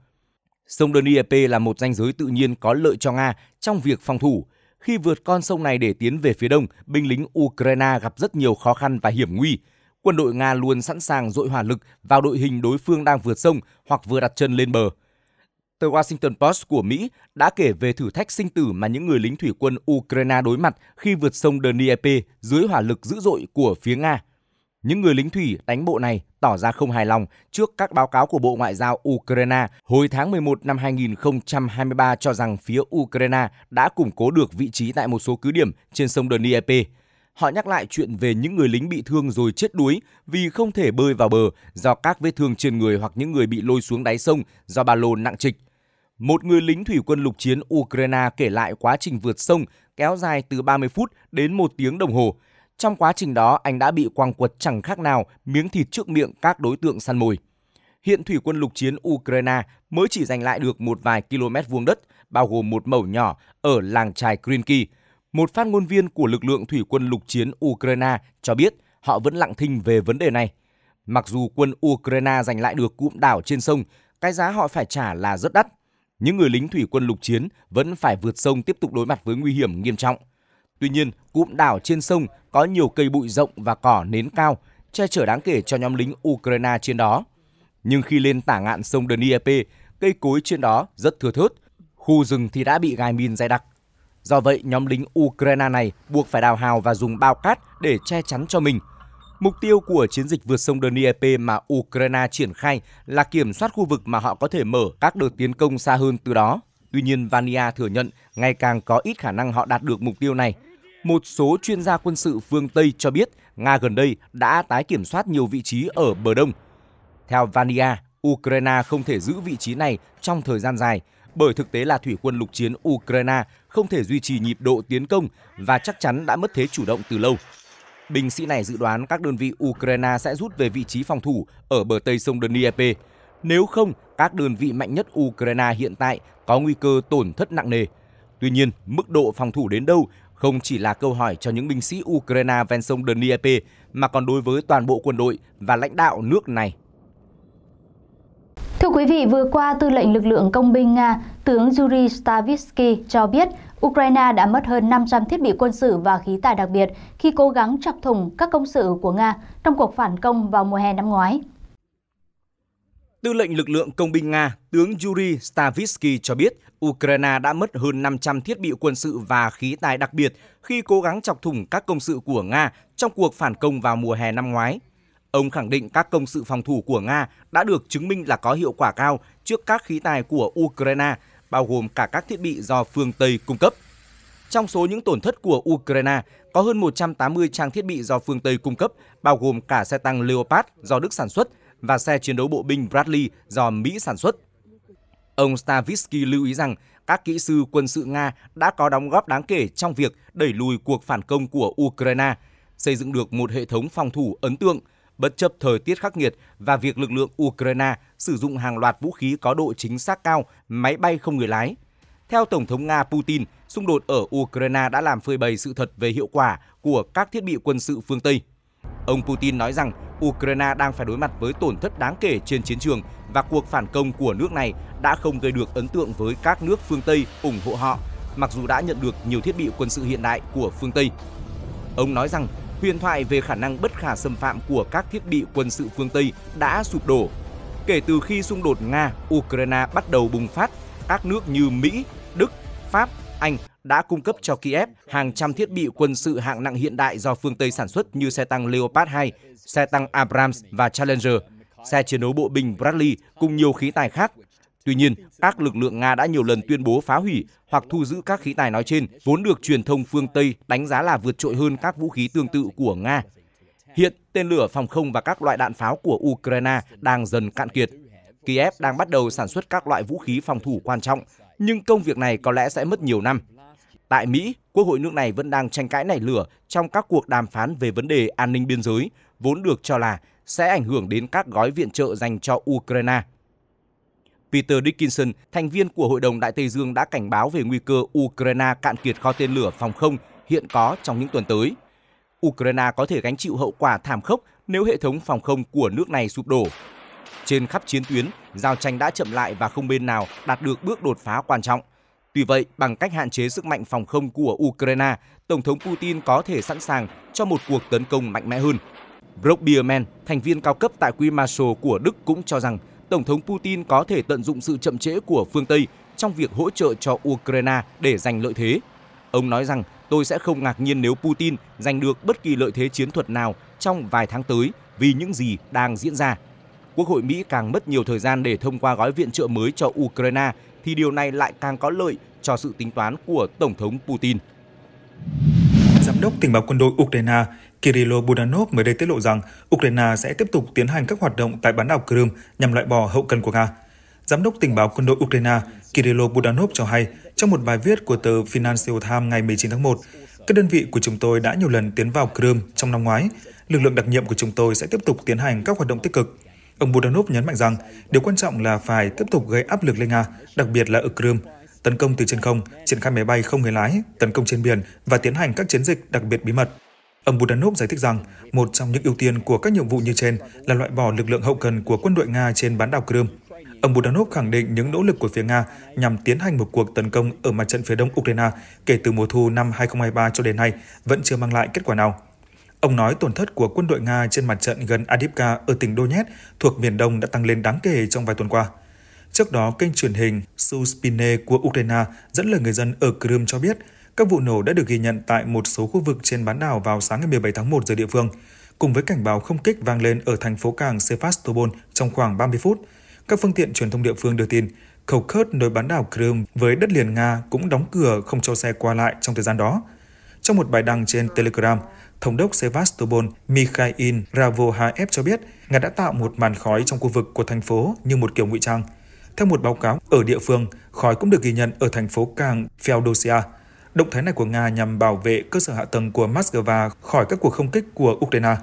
Sông Dnieper là một ranh giới tự nhiên có lợi cho Nga trong việc phòng thủ, khi vượt con sông này để tiến về phía đông, binh lính Ukraine gặp rất nhiều khó khăn và hiểm nguy. Quân đội Nga luôn sẵn sàng dội hỏa lực vào đội hình đối phương đang vượt sông hoặc vừa đặt chân lên bờ. Tờ Washington Post của Mỹ đã kể về thử thách sinh tử mà những người lính thủy quân Ukraine đối mặt khi vượt sông Dnieper dưới hỏa lực dữ dội của phía Nga. Những người lính thủy đánh bộ này tỏ ra không hài lòng trước các báo cáo của Bộ Ngoại giao Ukraine hồi tháng 11 năm 2023 cho rằng phía Ukraine đã củng cố được vị trí tại một số cứ điểm trên sông Dnieper. Họ nhắc lại chuyện về những người lính bị thương rồi chết đuối vì không thể bơi vào bờ do các vết thương trên người hoặc những người bị lôi xuống đáy sông do ba lô nặng trịch. Một người lính thủy quân lục chiến Ukraine kể lại quá trình vượt sông kéo dài từ 30 phút đến 1 tiếng đồng hồ – trong quá trình đó, anh đã bị quăng quật chẳng khác nào miếng thịt trước miệng các đối tượng săn mồi. Hiện thủy quân lục chiến Ukraine mới chỉ giành lại được một vài km vuông đất, bao gồm một mẩu nhỏ ở làng trài Krinki. Một phát ngôn viên của lực lượng thủy quân lục chiến Ukraine cho biết họ vẫn lặng thinh về vấn đề này. Mặc dù quân Ukraine giành lại được cụm đảo trên sông, cái giá họ phải trả là rất đắt. Những người lính thủy quân lục chiến vẫn phải vượt sông tiếp tục đối mặt với nguy hiểm nghiêm trọng – Tuy nhiên, cụm đảo trên sông có nhiều cây bụi rộng và cỏ nến cao, che chở đáng kể cho nhóm lính Ukraine trên đó. Nhưng khi lên tả ngạn sông Dnieper, cây cối trên đó rất thưa thớt, khu rừng thì đã bị gai min dày đặc. Do vậy, nhóm lính Ukraine này buộc phải đào hào và dùng bao cát để che chắn cho mình. Mục tiêu của chiến dịch vượt sông Dnieper mà Ukraine triển khai là kiểm soát khu vực mà họ có thể mở các đợt tiến công xa hơn từ đó. Tuy nhiên, Vania thừa nhận ngày càng có ít khả năng họ đạt được mục tiêu này một số chuyên gia quân sự phương Tây cho biết Nga gần đây đã tái kiểm soát nhiều vị trí ở bờ đông. Theo Vania, Ukraine không thể giữ vị trí này trong thời gian dài bởi thực tế là thủy quân lục chiến Ukraine không thể duy trì nhịp độ tiến công và chắc chắn đã mất thế chủ động từ lâu. Binh sĩ này dự đoán các đơn vị Ukraine sẽ rút về vị trí phòng thủ ở bờ tây sông Dnieper. Nếu không, các đơn vị mạnh nhất Ukraine hiện tại có nguy cơ tổn thất nặng nề. Tuy nhiên, mức độ phòng thủ đến đâu không chỉ là câu hỏi cho những binh sĩ Ukraine ven sông Dnieper mà còn đối với toàn bộ quân đội và lãnh đạo nước này. Thưa quý vị, vừa qua, Tư lệnh lực lượng công binh Nga, tướng Yuri Stavitsky cho biết Ukraine đã mất hơn 500 thiết bị quân sự và khí tài đặc biệt khi cố gắng chọc thủng các công sự của Nga trong cuộc phản công vào mùa hè năm ngoái. Tư lệnh lực lượng công binh Nga, tướng Yuri Stavitsky cho biết Ukraine đã mất hơn 500 thiết bị quân sự và khí tài đặc biệt khi cố gắng chọc thủng các công sự của Nga trong cuộc phản công vào mùa hè năm ngoái. Ông khẳng định các công sự phòng thủ của Nga đã được chứng minh là có hiệu quả cao trước các khí tài của Ukraine, bao gồm cả các thiết bị do phương Tây cung cấp. Trong số những tổn thất của Ukraine, có hơn 180 trang thiết bị do phương Tây cung cấp, bao gồm cả xe tăng Leopard do Đức sản xuất và xe chiến đấu bộ binh Bradley do Mỹ sản xuất. Ông Stavisky lưu ý rằng các kỹ sư quân sự Nga đã có đóng góp đáng kể trong việc đẩy lùi cuộc phản công của Ukraine, xây dựng được một hệ thống phòng thủ ấn tượng, bất chấp thời tiết khắc nghiệt và việc lực lượng Ukraine sử dụng hàng loạt vũ khí có độ chính xác cao, máy bay không người lái. Theo Tổng thống Nga Putin, xung đột ở Ukraine đã làm phơi bày sự thật về hiệu quả của các thiết bị quân sự phương Tây. Ông Putin nói rằng Ukraine đang phải đối mặt với tổn thất đáng kể trên chiến trường và cuộc phản công của nước này đã không gây được ấn tượng với các nước phương Tây ủng hộ họ, mặc dù đã nhận được nhiều thiết bị quân sự hiện đại của phương Tây. Ông nói rằng huyền thoại về khả năng bất khả xâm phạm của các thiết bị quân sự phương Tây đã sụp đổ. Kể từ khi xung đột Nga-Ukraine bắt đầu bùng phát, các nước như Mỹ, Đức, Pháp, Anh đã cung cấp cho Kiev hàng trăm thiết bị quân sự hạng nặng hiện đại do phương Tây sản xuất như xe tăng Leopard 2, xe tăng Abrams và Challenger, xe chiến đấu bộ binh Bradley cùng nhiều khí tài khác. Tuy nhiên, các lực lượng Nga đã nhiều lần tuyên bố phá hủy hoặc thu giữ các khí tài nói trên, vốn được truyền thông phương Tây đánh giá là vượt trội hơn các vũ khí tương tự của Nga. Hiện, tên lửa phòng không và các loại đạn pháo của Ukraine đang dần cạn kiệt. Kiev đang bắt đầu sản xuất các loại vũ khí phòng thủ quan trọng, nhưng công việc này có lẽ sẽ mất nhiều năm. Tại Mỹ, Quốc hội nước này vẫn đang tranh cãi nảy lửa trong các cuộc đàm phán về vấn đề an ninh biên giới, vốn được cho là sẽ ảnh hưởng đến các gói viện trợ dành cho Ukraine. Peter Dickinson, thành viên của Hội đồng Đại Tây Dương đã cảnh báo về nguy cơ Ukraine cạn kiệt kho tên lửa phòng không hiện có trong những tuần tới. Ukraine có thể gánh chịu hậu quả thảm khốc nếu hệ thống phòng không của nước này sụp đổ. Trên khắp chiến tuyến, giao tranh đã chậm lại và không bên nào đạt được bước đột phá quan trọng – Tuy vậy, bằng cách hạn chế sức mạnh phòng không của Ukraine, Tổng thống Putin có thể sẵn sàng cho một cuộc tấn công mạnh mẽ hơn. Brock Biermann, thành viên cao cấp tại Quy Marshall của Đức cũng cho rằng Tổng thống Putin có thể tận dụng sự chậm trễ của phương Tây trong việc hỗ trợ cho Ukraine để giành lợi thế. Ông nói rằng tôi sẽ không ngạc nhiên nếu Putin giành được bất kỳ lợi thế chiến thuật nào trong vài tháng tới vì những gì đang diễn ra. Quốc hội Mỹ càng mất nhiều thời gian để thông qua gói viện trợ mới cho Ukraine thì điều này lại càng có lợi cho sự tính toán của Tổng thống Putin. Giám đốc tình báo quân đội Ukraine Kirilo Budanov mới đây tiết lộ rằng Ukraine sẽ tiếp tục tiến hành các hoạt động tại bán đảo Crimea nhằm loại bỏ hậu cần của Nga. Giám đốc tình báo quân đội Ukraine Kirilo Budanov cho hay trong một bài viết của tờ Financial Times ngày 19 tháng 1, các đơn vị của chúng tôi đã nhiều lần tiến vào Crimea trong năm ngoái. Lực lượng đặc nhiệm của chúng tôi sẽ tiếp tục tiến hành các hoạt động tích cực. Ông Budanov nhấn mạnh rằng điều quan trọng là phải tiếp tục gây áp lực lên Nga, đặc biệt là ở Crimea, tấn công từ trên không, triển khai máy bay không người lái, tấn công trên biển và tiến hành các chiến dịch đặc biệt bí mật. Ông Budanov giải thích rằng một trong những ưu tiên của các nhiệm vụ như trên là loại bỏ lực lượng hậu cần của quân đội Nga trên bán đảo Crimea. Ông Budanov khẳng định những nỗ lực của phía Nga nhằm tiến hành một cuộc tấn công ở mặt trận phía đông Ukraine kể từ mùa thu năm 2023 cho đến nay vẫn chưa mang lại kết quả nào. Ông nói tổn thất của quân đội Nga trên mặt trận gần Adipka ở tỉnh Donetsk thuộc miền đông đã tăng lên đáng kể trong vài tuần qua. Trước đó, kênh truyền hình Suspine của Ukraine dẫn lời người dân ở Crimea cho biết các vụ nổ đã được ghi nhận tại một số khu vực trên bán đảo vào sáng ngày 17 tháng 1 giờ địa phương, cùng với cảnh báo không kích vang lên ở thành phố cảng Sevastopol trong khoảng 30 phút. Các phương tiện truyền thông địa phương đưa tin, khẩu khớt nối bán đảo Crimea với đất liền Nga cũng đóng cửa không cho xe qua lại trong thời gian đó. Trong một bài đăng trên Telegram, Thống đốc Sevastopol Mikhail Ravohaev cho biết Nga đã tạo một màn khói trong khu vực của thành phố như một kiểu ngụy trang. Theo một báo cáo ở địa phương, khói cũng được ghi nhận ở thành phố Càng Feodosia. Động thái này của Nga nhằm bảo vệ cơ sở hạ tầng của Moscow khỏi các cuộc không kích của Ukraine.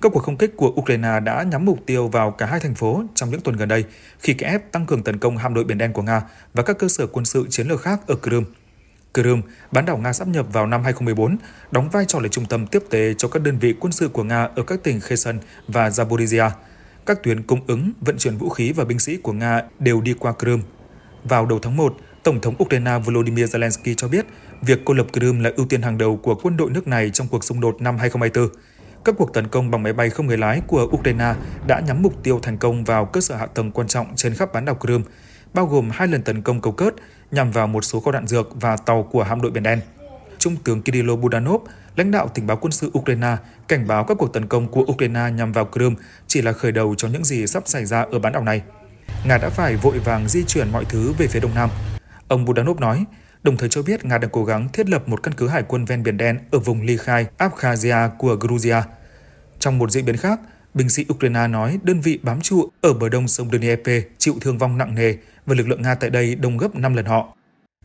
Các cuộc không kích của Ukraine đã nhắm mục tiêu vào cả hai thành phố trong những tuần gần đây, khi Kiev tăng cường tấn công hạm đội Biển Đen của Nga và các cơ sở quân sự chiến lược khác ở Crimea. Crimea, bán đảo Nga sắp nhập vào năm 2014, đóng vai trò là trung tâm tiếp tế cho các đơn vị quân sự của Nga ở các tỉnh Kherson và Zaporizhia. Các tuyến cung ứng, vận chuyển vũ khí và binh sĩ của Nga đều đi qua Crimea. Vào đầu tháng 1, Tổng thống Ukraine Volodymyr Zelensky cho biết việc cô lập Crimea là ưu tiên hàng đầu của quân đội nước này trong cuộc xung đột năm 2024. Các cuộc tấn công bằng máy bay không người lái của Ukraine đã nhắm mục tiêu thành công vào cơ sở hạ tầng quan trọng trên khắp bán đảo Crimea, bao gồm hai lần tấn công cầu cớt nhằm vào một số kho đạn dược và tàu của hạm đội Biển Đen. Trung tướng Kirilo Budanov, lãnh đạo tình báo quân sự Ukraine, cảnh báo các cuộc tấn công của Ukraine nhằm vào Crimea chỉ là khởi đầu cho những gì sắp xảy ra ở bán đảo này. Nga đã phải vội vàng di chuyển mọi thứ về phía Đông Nam. Ông Budanov nói, đồng thời cho biết Nga đang cố gắng thiết lập một căn cứ hải quân ven Biển Đen ở vùng Ly Khai, Abkhazia của Georgia. Trong một diễn biến khác, Binh sĩ Ukraine nói đơn vị bám trụ ở bờ đông sông Dnieper chịu thương vong nặng nề và lực lượng Nga tại đây đông gấp 5 lần họ.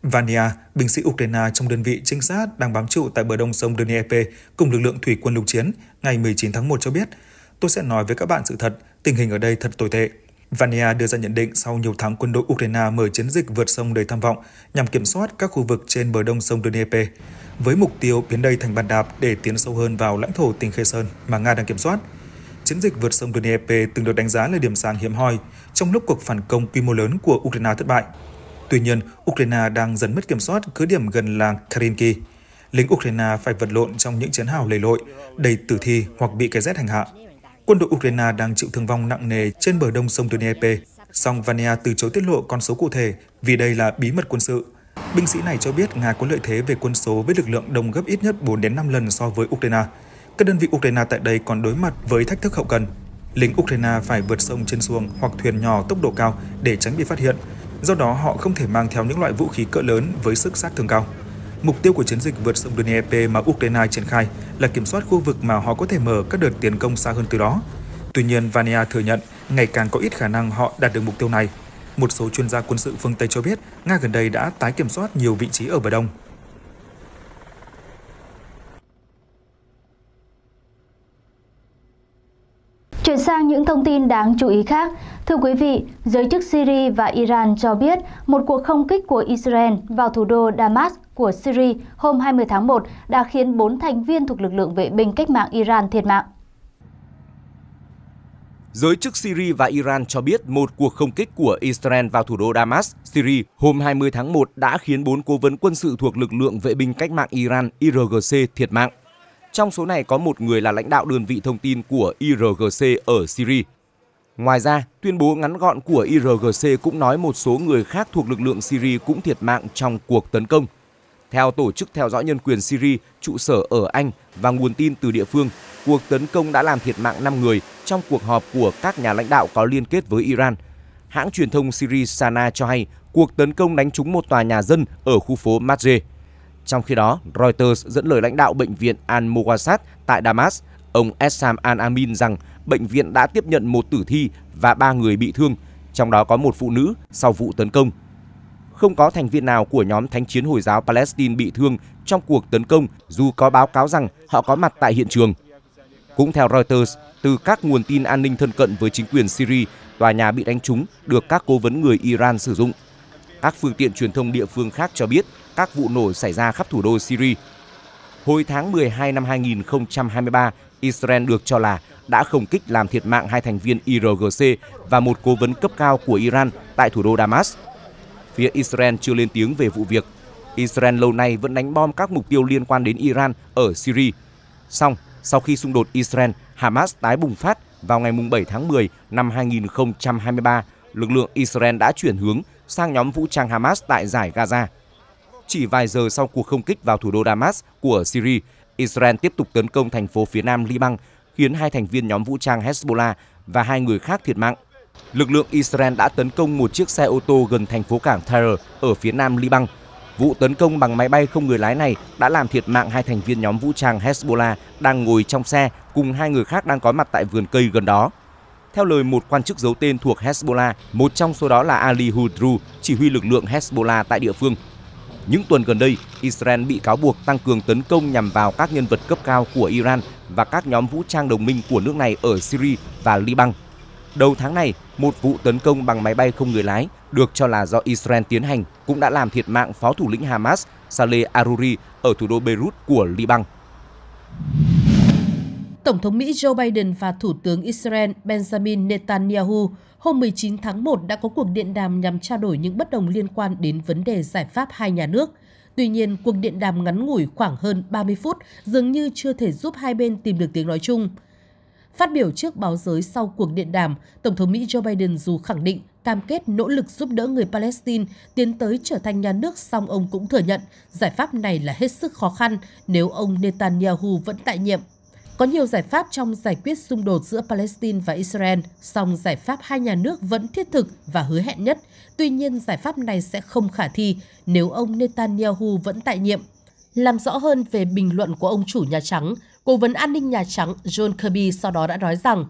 Vania, binh sĩ Ukraine trong đơn vị trinh sát đang bám trụ tại bờ đông sông Dnieper cùng lực lượng thủy quân lục chiến ngày 19 tháng 1 cho biết, tôi sẽ nói với các bạn sự thật, tình hình ở đây thật tồi tệ. Vania đưa ra nhận định sau nhiều tháng quân đội Ukraine mở chiến dịch vượt sông đầy tham vọng nhằm kiểm soát các khu vực trên bờ đông sông Dnieper, với mục tiêu biến đây thành bàn đạp để tiến sâu hơn vào lãnh thổ tỉnh Kherson mà Nga đang kiểm soát – Chiến dịch vượt sông Dnieper từng được đánh giá là điểm sáng hiếm hoi trong lúc cuộc phản công quy mô lớn của Ukraine thất bại. Tuy nhiên, Ukraine đang dần mất kiểm soát cứ điểm gần làng Karinki. Lính Ukraine phải vật lộn trong những chiến hào lầy lội, đầy tử thi hoặc bị cái rét hành hạ. Quân đội Ukraine đang chịu thương vong nặng nề trên bờ đông sông Dnieper, song Vania từ chối tiết lộ con số cụ thể vì đây là bí mật quân sự. Binh sĩ này cho biết Nga có lợi thế về quân số với lực lượng đông gấp ít nhất 4 đến 5 lần so với Ukraine các đơn vị Ukraine tại đây còn đối mặt với thách thức hậu cần. Lính Ukraine phải vượt sông trên xuồng hoặc thuyền nhỏ tốc độ cao để tránh bị phát hiện. Do đó, họ không thể mang theo những loại vũ khí cỡ lớn với sức sát thương cao. Mục tiêu của chiến dịch vượt sông Dnieper mà Ukraine triển khai là kiểm soát khu vực mà họ có thể mở các đợt tiến công xa hơn từ đó. Tuy nhiên, Vania thừa nhận ngày càng có ít khả năng họ đạt được mục tiêu này. Một số chuyên gia quân sự phương Tây cho biết, Nga gần đây đã tái kiểm soát nhiều vị trí ở bờ Đông. Chuyển sang những thông tin đáng chú ý khác. Thưa quý vị, giới chức Syria và Iran cho biết một cuộc không kích của Israel vào thủ đô Damas của Syria hôm 20 tháng 1 đã khiến 4 thành viên thuộc lực lượng vệ binh cách mạng Iran thiệt mạng. Giới chức Syria và Iran cho biết một cuộc không kích của Israel vào thủ đô Damas, Syria hôm 20 tháng 1 đã khiến 4 cố vấn quân sự thuộc lực lượng vệ binh cách mạng Iran IRGC thiệt mạng. Trong số này có một người là lãnh đạo đơn vị thông tin của IRGC ở Syria. Ngoài ra, tuyên bố ngắn gọn của IRGC cũng nói một số người khác thuộc lực lượng Syria cũng thiệt mạng trong cuộc tấn công. Theo Tổ chức Theo dõi Nhân quyền Syria, trụ sở ở Anh và nguồn tin từ địa phương, cuộc tấn công đã làm thiệt mạng 5 người trong cuộc họp của các nhà lãnh đạo có liên kết với Iran. Hãng truyền thông Syria Sana cho hay cuộc tấn công đánh trúng một tòa nhà dân ở khu phố Marjeh. Trong khi đó, Reuters dẫn lời lãnh đạo bệnh viện Al-Muwassat tại Damas, ông Essam Al-Amin rằng bệnh viện đã tiếp nhận một tử thi và ba người bị thương, trong đó có một phụ nữ sau vụ tấn công. Không có thành viên nào của nhóm thánh chiến Hồi giáo Palestine bị thương trong cuộc tấn công dù có báo cáo rằng họ có mặt tại hiện trường. Cũng theo Reuters, từ các nguồn tin an ninh thân cận với chính quyền Syria, tòa nhà bị đánh trúng được các cố vấn người Iran sử dụng. Các phương tiện truyền thông địa phương khác cho biết các vụ nổ xảy ra khắp thủ đô Syria. Hồi tháng 12 năm 2023, Israel được cho là đã không kích làm thiệt mạng hai thành viên IRGC và một cố vấn cấp cao của Iran tại thủ đô Damas. Phía Israel chưa lên tiếng về vụ việc. Israel lâu nay vẫn đánh bom các mục tiêu liên quan đến Iran ở Syria. Song, sau khi xung đột Israel-Hamas tái bùng phát vào ngày 7 tháng 10 năm 2023, lực lượng Israel đã chuyển hướng sang nhóm vũ trang Hamas tại giải Gaza. Chỉ vài giờ sau cuộc không kích vào thủ đô Damas của Syria, Israel tiếp tục tấn công thành phố phía nam Liban, khiến hai thành viên nhóm vũ trang Hezbollah và hai người khác thiệt mạng. Lực lượng Israel đã tấn công một chiếc xe ô tô gần thành phố cảng Tyre ở phía nam Liban. Vụ tấn công bằng máy bay không người lái này đã làm thiệt mạng hai thành viên nhóm vũ trang Hezbollah đang ngồi trong xe cùng hai người khác đang có mặt tại vườn cây gần đó. Theo lời một quan chức giấu tên thuộc Hezbollah, một trong số đó là Ali Hudru, chỉ huy lực lượng Hezbollah tại địa phương, những tuần gần đây, Israel bị cáo buộc tăng cường tấn công nhằm vào các nhân vật cấp cao của Iran và các nhóm vũ trang đồng minh của nước này ở Syria và Liban. Đầu tháng này, một vụ tấn công bằng máy bay không người lái được cho là do Israel tiến hành cũng đã làm thiệt mạng phó thủ lĩnh Hamas Saleh Aruri ở thủ đô Beirut của Liban. Tổng thống Mỹ Joe Biden và Thủ tướng Israel Benjamin Netanyahu hôm 19 tháng 1 đã có cuộc điện đàm nhằm trao đổi những bất đồng liên quan đến vấn đề giải pháp hai nhà nước. Tuy nhiên, cuộc điện đàm ngắn ngủi khoảng hơn 30 phút dường như chưa thể giúp hai bên tìm được tiếng nói chung. Phát biểu trước báo giới sau cuộc điện đàm, Tổng thống Mỹ Joe Biden dù khẳng định cam kết nỗ lực giúp đỡ người Palestine tiến tới trở thành nhà nước song ông cũng thừa nhận giải pháp này là hết sức khó khăn nếu ông Netanyahu vẫn tại nhiệm có nhiều giải pháp trong giải quyết xung đột giữa Palestine và Israel, song giải pháp hai nhà nước vẫn thiết thực và hứa hẹn nhất. Tuy nhiên, giải pháp này sẽ không khả thi nếu ông Netanyahu vẫn tại nhiệm. Làm rõ hơn về bình luận của ông chủ Nhà Trắng, Cố vấn an ninh Nhà Trắng John Kirby sau đó đã nói rằng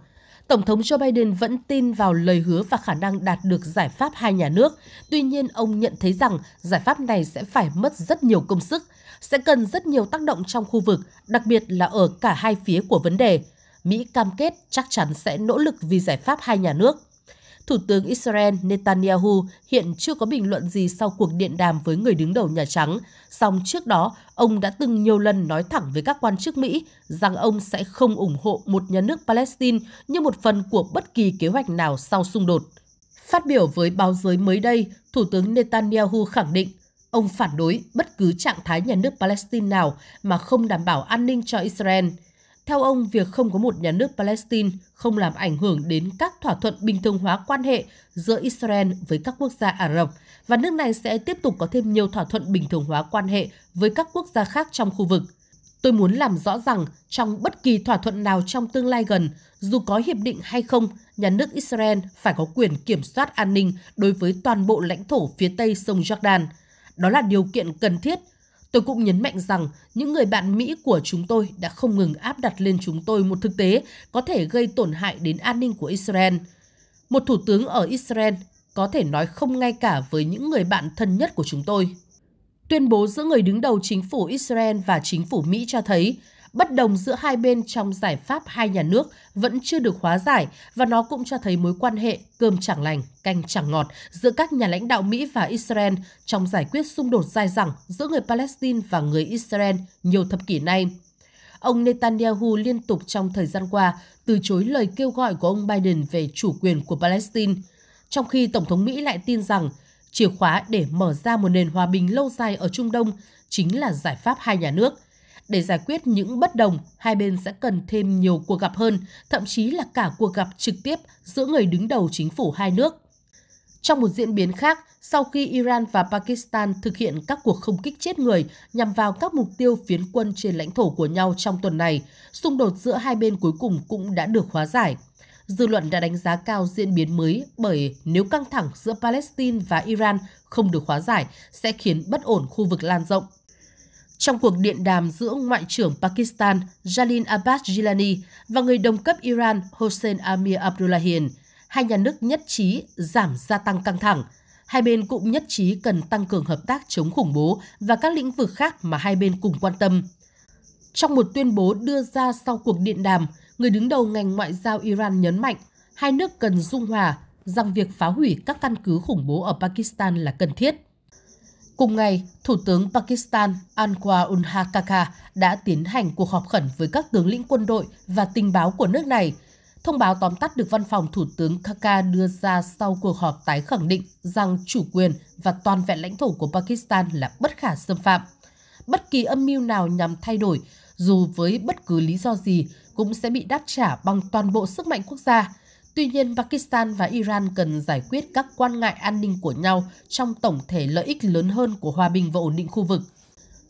Tổng thống Joe Biden vẫn tin vào lời hứa và khả năng đạt được giải pháp hai nhà nước. Tuy nhiên, ông nhận thấy rằng giải pháp này sẽ phải mất rất nhiều công sức – sẽ cần rất nhiều tác động trong khu vực, đặc biệt là ở cả hai phía của vấn đề. Mỹ cam kết chắc chắn sẽ nỗ lực vì giải pháp hai nhà nước. Thủ tướng Israel Netanyahu hiện chưa có bình luận gì sau cuộc điện đàm với người đứng đầu Nhà Trắng, song trước đó ông đã từng nhiều lần nói thẳng với các quan chức Mỹ rằng ông sẽ không ủng hộ một nhà nước Palestine như một phần của bất kỳ kế hoạch nào sau xung đột. Phát biểu với báo giới mới đây, Thủ tướng Netanyahu khẳng định Ông phản đối bất cứ trạng thái nhà nước Palestine nào mà không đảm bảo an ninh cho Israel. Theo ông, việc không có một nhà nước Palestine không làm ảnh hưởng đến các thỏa thuận bình thường hóa quan hệ giữa Israel với các quốc gia Ả Rập và nước này sẽ tiếp tục có thêm nhiều thỏa thuận bình thường hóa quan hệ với các quốc gia khác trong khu vực. Tôi muốn làm rõ rằng trong bất kỳ thỏa thuận nào trong tương lai gần, dù có hiệp định hay không, nhà nước Israel phải có quyền kiểm soát an ninh đối với toàn bộ lãnh thổ phía tây sông Jordan – đó là điều kiện cần thiết. Tôi cũng nhấn mạnh rằng những người bạn Mỹ của chúng tôi đã không ngừng áp đặt lên chúng tôi một thực tế có thể gây tổn hại đến an ninh của Israel. Một thủ tướng ở Israel có thể nói không ngay cả với những người bạn thân nhất của chúng tôi. Tuyên bố giữa người đứng đầu chính phủ Israel và chính phủ Mỹ cho thấy bất đồng giữa hai bên trong giải pháp hai nhà nước vẫn chưa được hóa giải và nó cũng cho thấy mối quan hệ cơm chẳng lành, canh chẳng ngọt giữa các nhà lãnh đạo Mỹ và Israel trong giải quyết xung đột dài dẳng giữa người Palestine và người Israel nhiều thập kỷ nay. Ông Netanyahu liên tục trong thời gian qua từ chối lời kêu gọi của ông Biden về chủ quyền của Palestine, trong khi Tổng thống Mỹ lại tin rằng chìa khóa để mở ra một nền hòa bình lâu dài ở Trung Đông chính là giải pháp hai nhà nước – để giải quyết những bất đồng, hai bên sẽ cần thêm nhiều cuộc gặp hơn, thậm chí là cả cuộc gặp trực tiếp giữa người đứng đầu chính phủ hai nước. Trong một diễn biến khác, sau khi Iran và Pakistan thực hiện các cuộc không kích chết người nhằm vào các mục tiêu phiến quân trên lãnh thổ của nhau trong tuần này, xung đột giữa hai bên cuối cùng cũng đã được hóa giải. Dư luận đã đánh giá cao diễn biến mới bởi nếu căng thẳng giữa Palestine và Iran không được hóa giải sẽ khiến bất ổn khu vực lan rộng. Trong cuộc điện đàm giữa Ngoại trưởng Pakistan Jalil Abbas Gilani và người đồng cấp Iran Hossein Amir Abdullahian, hai nhà nước nhất trí giảm gia tăng căng thẳng. Hai bên cũng nhất trí cần tăng cường hợp tác chống khủng bố và các lĩnh vực khác mà hai bên cùng quan tâm. Trong một tuyên bố đưa ra sau cuộc điện đàm, người đứng đầu ngành ngoại giao Iran nhấn mạnh hai nước cần dung hòa rằng việc phá hủy các căn cứ khủng bố ở Pakistan là cần thiết. Cùng ngày, Thủ tướng Pakistan Anwar ul Hakaka đã tiến hành cuộc họp khẩn với các tướng lĩnh quân đội và tình báo của nước này. Thông báo tóm tắt được văn phòng Thủ tướng Kaka đưa ra sau cuộc họp tái khẳng định rằng chủ quyền và toàn vẹn lãnh thổ của Pakistan là bất khả xâm phạm. Bất kỳ âm mưu nào nhằm thay đổi, dù với bất cứ lý do gì, cũng sẽ bị đáp trả bằng toàn bộ sức mạnh quốc gia – Tuy nhiên, Pakistan và Iran cần giải quyết các quan ngại an ninh của nhau trong tổng thể lợi ích lớn hơn của hòa bình và ổn định khu vực.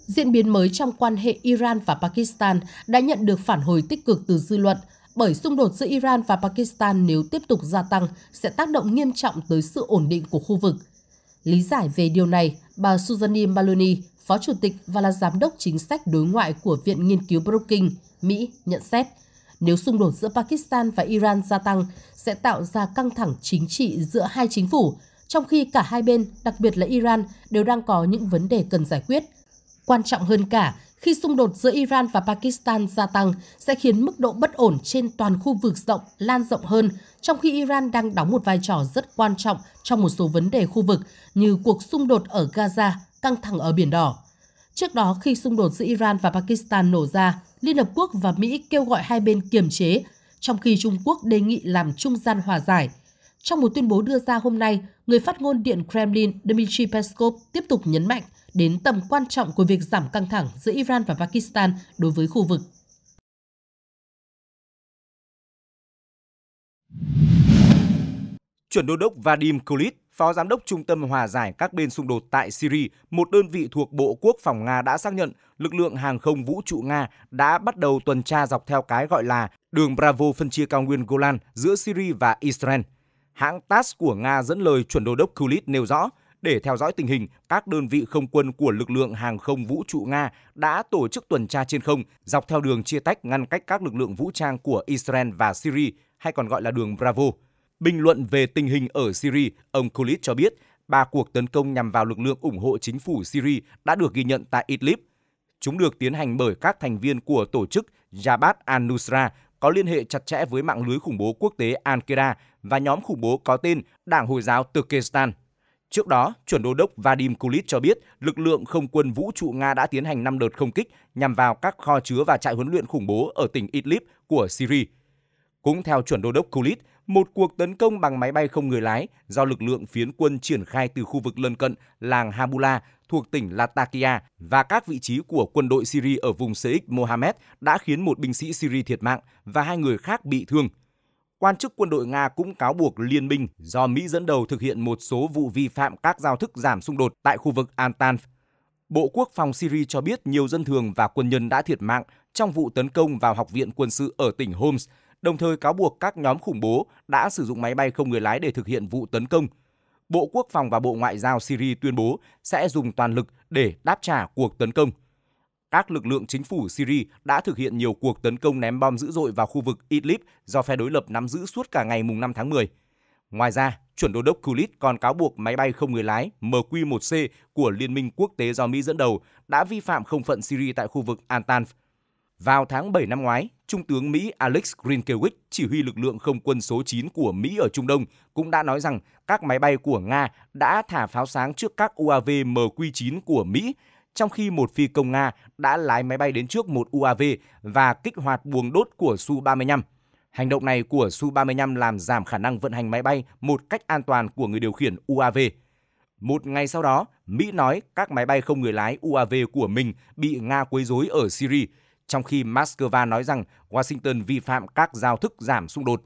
Diễn biến mới trong quan hệ Iran và Pakistan đã nhận được phản hồi tích cực từ dư luận, bởi xung đột giữa Iran và Pakistan nếu tiếp tục gia tăng sẽ tác động nghiêm trọng tới sự ổn định của khu vực. Lý giải về điều này, bà Suzanne Maloney, Phó Chủ tịch và là Giám đốc Chính sách Đối ngoại của Viện Nghiên cứu Brookings, Mỹ, nhận xét – nếu xung đột giữa Pakistan và Iran gia tăng sẽ tạo ra căng thẳng chính trị giữa hai chính phủ, trong khi cả hai bên, đặc biệt là Iran, đều đang có những vấn đề cần giải quyết. Quan trọng hơn cả, khi xung đột giữa Iran và Pakistan gia tăng sẽ khiến mức độ bất ổn trên toàn khu vực rộng lan rộng hơn, trong khi Iran đang đóng một vai trò rất quan trọng trong một số vấn đề khu vực như cuộc xung đột ở Gaza, căng thẳng ở Biển Đỏ. Trước đó, khi xung đột giữa Iran và Pakistan nổ ra, Liên Hợp Quốc và Mỹ kêu gọi hai bên kiềm chế, trong khi Trung Quốc đề nghị làm trung gian hòa giải. Trong một tuyên bố đưa ra hôm nay, người phát ngôn Điện Kremlin Dmitry Peskov tiếp tục nhấn mạnh đến tầm quan trọng của việc giảm căng thẳng giữa Iran và Pakistan đối với khu vực. Chuẩn đô đốc Vadim Kulit Phó Giám đốc Trung tâm Hòa giải các bên xung đột tại Syria, một đơn vị thuộc Bộ Quốc phòng Nga đã xác nhận lực lượng hàng không vũ trụ Nga đã bắt đầu tuần tra dọc theo cái gọi là đường Bravo phân chia cao nguyên Golan giữa Syria và Israel. Hãng TASS của Nga dẫn lời chuẩn đô đốc Kulit nêu rõ, để theo dõi tình hình, các đơn vị không quân của lực lượng hàng không vũ trụ Nga đã tổ chức tuần tra trên không dọc theo đường chia tách ngăn cách các lực lượng vũ trang của Israel và Syria, hay còn gọi là đường Bravo. Bình luận về tình hình ở Syria, ông Kulit cho biết ba cuộc tấn công nhằm vào lực lượng ủng hộ chính phủ Syria đã được ghi nhận tại Idlib. Chúng được tiến hành bởi các thành viên của tổ chức Jabhat al-Nusra có liên hệ chặt chẽ với mạng lưới khủng bố quốc tế Al-Qaeda và nhóm khủng bố có tên Đảng Hồi giáo Turkestan. Trước đó, chuẩn đô đốc Vadim Kulit cho biết lực lượng không quân vũ trụ Nga đã tiến hành 5 đợt không kích nhằm vào các kho chứa và trại huấn luyện khủng bố ở tỉnh Idlib của Syria. Cũng theo chuẩn đô đốc Kulit, một cuộc tấn công bằng máy bay không người lái do lực lượng phiến quân triển khai từ khu vực lân cận làng Habula thuộc tỉnh Latakia và các vị trí của quân đội Syria ở vùng Sheikh Mohammed đã khiến một binh sĩ Syria thiệt mạng và hai người khác bị thương. Quan chức quân đội Nga cũng cáo buộc liên minh do Mỹ dẫn đầu thực hiện một số vụ vi phạm các giao thức giảm xung đột tại khu vực Antan. Bộ Quốc phòng Syria cho biết nhiều dân thường và quân nhân đã thiệt mạng trong vụ tấn công vào học viện quân sự ở tỉnh Homs đồng thời cáo buộc các nhóm khủng bố đã sử dụng máy bay không người lái để thực hiện vụ tấn công. Bộ Quốc phòng và Bộ Ngoại giao Syria tuyên bố sẽ dùng toàn lực để đáp trả cuộc tấn công. Các lực lượng chính phủ Syria đã thực hiện nhiều cuộc tấn công ném bom dữ dội vào khu vực Idlib do phe đối lập nắm giữ suốt cả ngày mùng 5 tháng 10. Ngoài ra, chuẩn đô đốc Kulit còn cáo buộc máy bay không người lái MQ-1C của Liên minh quốc tế do Mỹ dẫn đầu đã vi phạm không phận Syria tại khu vực Antanf, vào tháng 7 năm ngoái, Trung tướng Mỹ Alex Grinkewich, chỉ huy lực lượng không quân số 9 của Mỹ ở Trung Đông, cũng đã nói rằng các máy bay của Nga đã thả pháo sáng trước các UAV MQ-9 của Mỹ, trong khi một phi công Nga đã lái máy bay đến trước một UAV và kích hoạt buồng đốt của Su-35. Hành động này của Su-35 làm giảm khả năng vận hành máy bay một cách an toàn của người điều khiển UAV. Một ngày sau đó, Mỹ nói các máy bay không người lái UAV của mình bị Nga quấy rối ở Syria – trong khi Moscow nói rằng Washington vi phạm các giao thức giảm xung đột.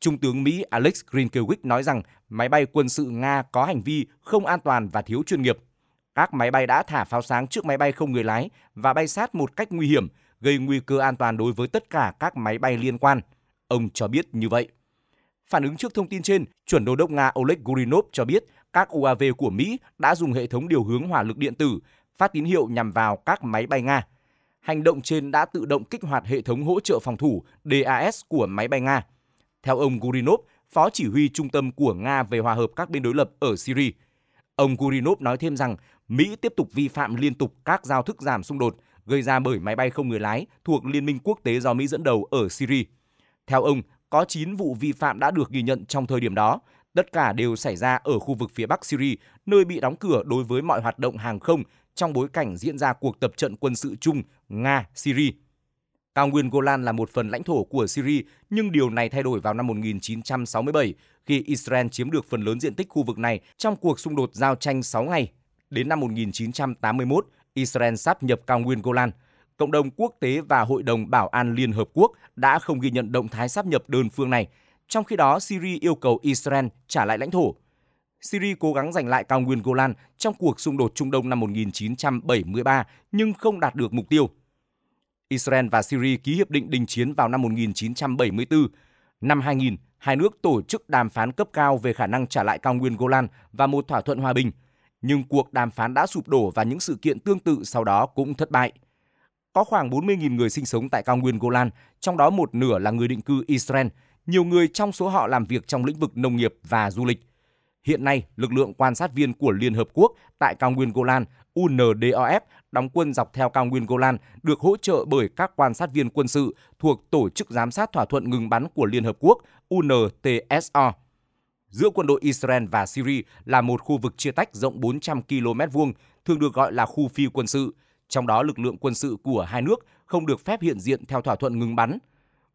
Trung tướng Mỹ Alex Grinkewich nói rằng máy bay quân sự Nga có hành vi không an toàn và thiếu chuyên nghiệp. Các máy bay đã thả pháo sáng trước máy bay không người lái và bay sát một cách nguy hiểm, gây nguy cơ an toàn đối với tất cả các máy bay liên quan. Ông cho biết như vậy. Phản ứng trước thông tin trên, chuẩn đô đốc Nga Oleg Gurinov cho biết các UAV của Mỹ đã dùng hệ thống điều hướng hỏa lực điện tử phát tín hiệu nhằm vào các máy bay Nga hành động trên đã tự động kích hoạt hệ thống hỗ trợ phòng thủ DAS của máy bay Nga. Theo ông Gurinov, phó chỉ huy trung tâm của Nga về hòa hợp các bên đối lập ở Syria, ông Gurinov nói thêm rằng Mỹ tiếp tục vi phạm liên tục các giao thức giảm xung đột gây ra bởi máy bay không người lái thuộc Liên minh quốc tế do Mỹ dẫn đầu ở Syria. Theo ông, có 9 vụ vi phạm đã được ghi nhận trong thời điểm đó, tất cả đều xảy ra ở khu vực phía Bắc Syria, nơi bị đóng cửa đối với mọi hoạt động hàng không trong bối cảnh diễn ra cuộc tập trận quân sự chung Nga-Syria. Cao nguyên Golan là một phần lãnh thổ của Syria, nhưng điều này thay đổi vào năm 1967 khi Israel chiếm được phần lớn diện tích khu vực này trong cuộc xung đột giao tranh 6 ngày. Đến năm 1981, Israel sáp nhập cao nguyên Golan. Cộng đồng quốc tế và Hội đồng Bảo an Liên Hợp Quốc đã không ghi nhận động thái sáp nhập đơn phương này, trong khi đó Syria yêu cầu Israel trả lại lãnh thổ. Syria cố gắng giành lại cao nguyên Golan trong cuộc xung đột Trung Đông năm 1973 nhưng không đạt được mục tiêu. Israel và Syria ký hiệp định đình chiến vào năm 1974. Năm 2000, hai nước tổ chức đàm phán cấp cao về khả năng trả lại cao nguyên Golan và một thỏa thuận hòa bình. Nhưng cuộc đàm phán đã sụp đổ và những sự kiện tương tự sau đó cũng thất bại. Có khoảng 40.000 người sinh sống tại cao nguyên Golan, trong đó một nửa là người định cư Israel. Nhiều người trong số họ làm việc trong lĩnh vực nông nghiệp và du lịch. Hiện nay, lực lượng quan sát viên của Liên Hợp Quốc tại cao nguyên Golan UNDOF đóng quân dọc theo cao nguyên Golan được hỗ trợ bởi các quan sát viên quân sự thuộc Tổ chức Giám sát Thỏa thuận Ngừng bắn của Liên Hợp Quốc UNTSO. Giữa quân đội Israel và Syria là một khu vực chia tách rộng 400 km vuông, thường được gọi là khu phi quân sự. Trong đó, lực lượng quân sự của hai nước không được phép hiện diện theo thỏa thuận ngừng bắn –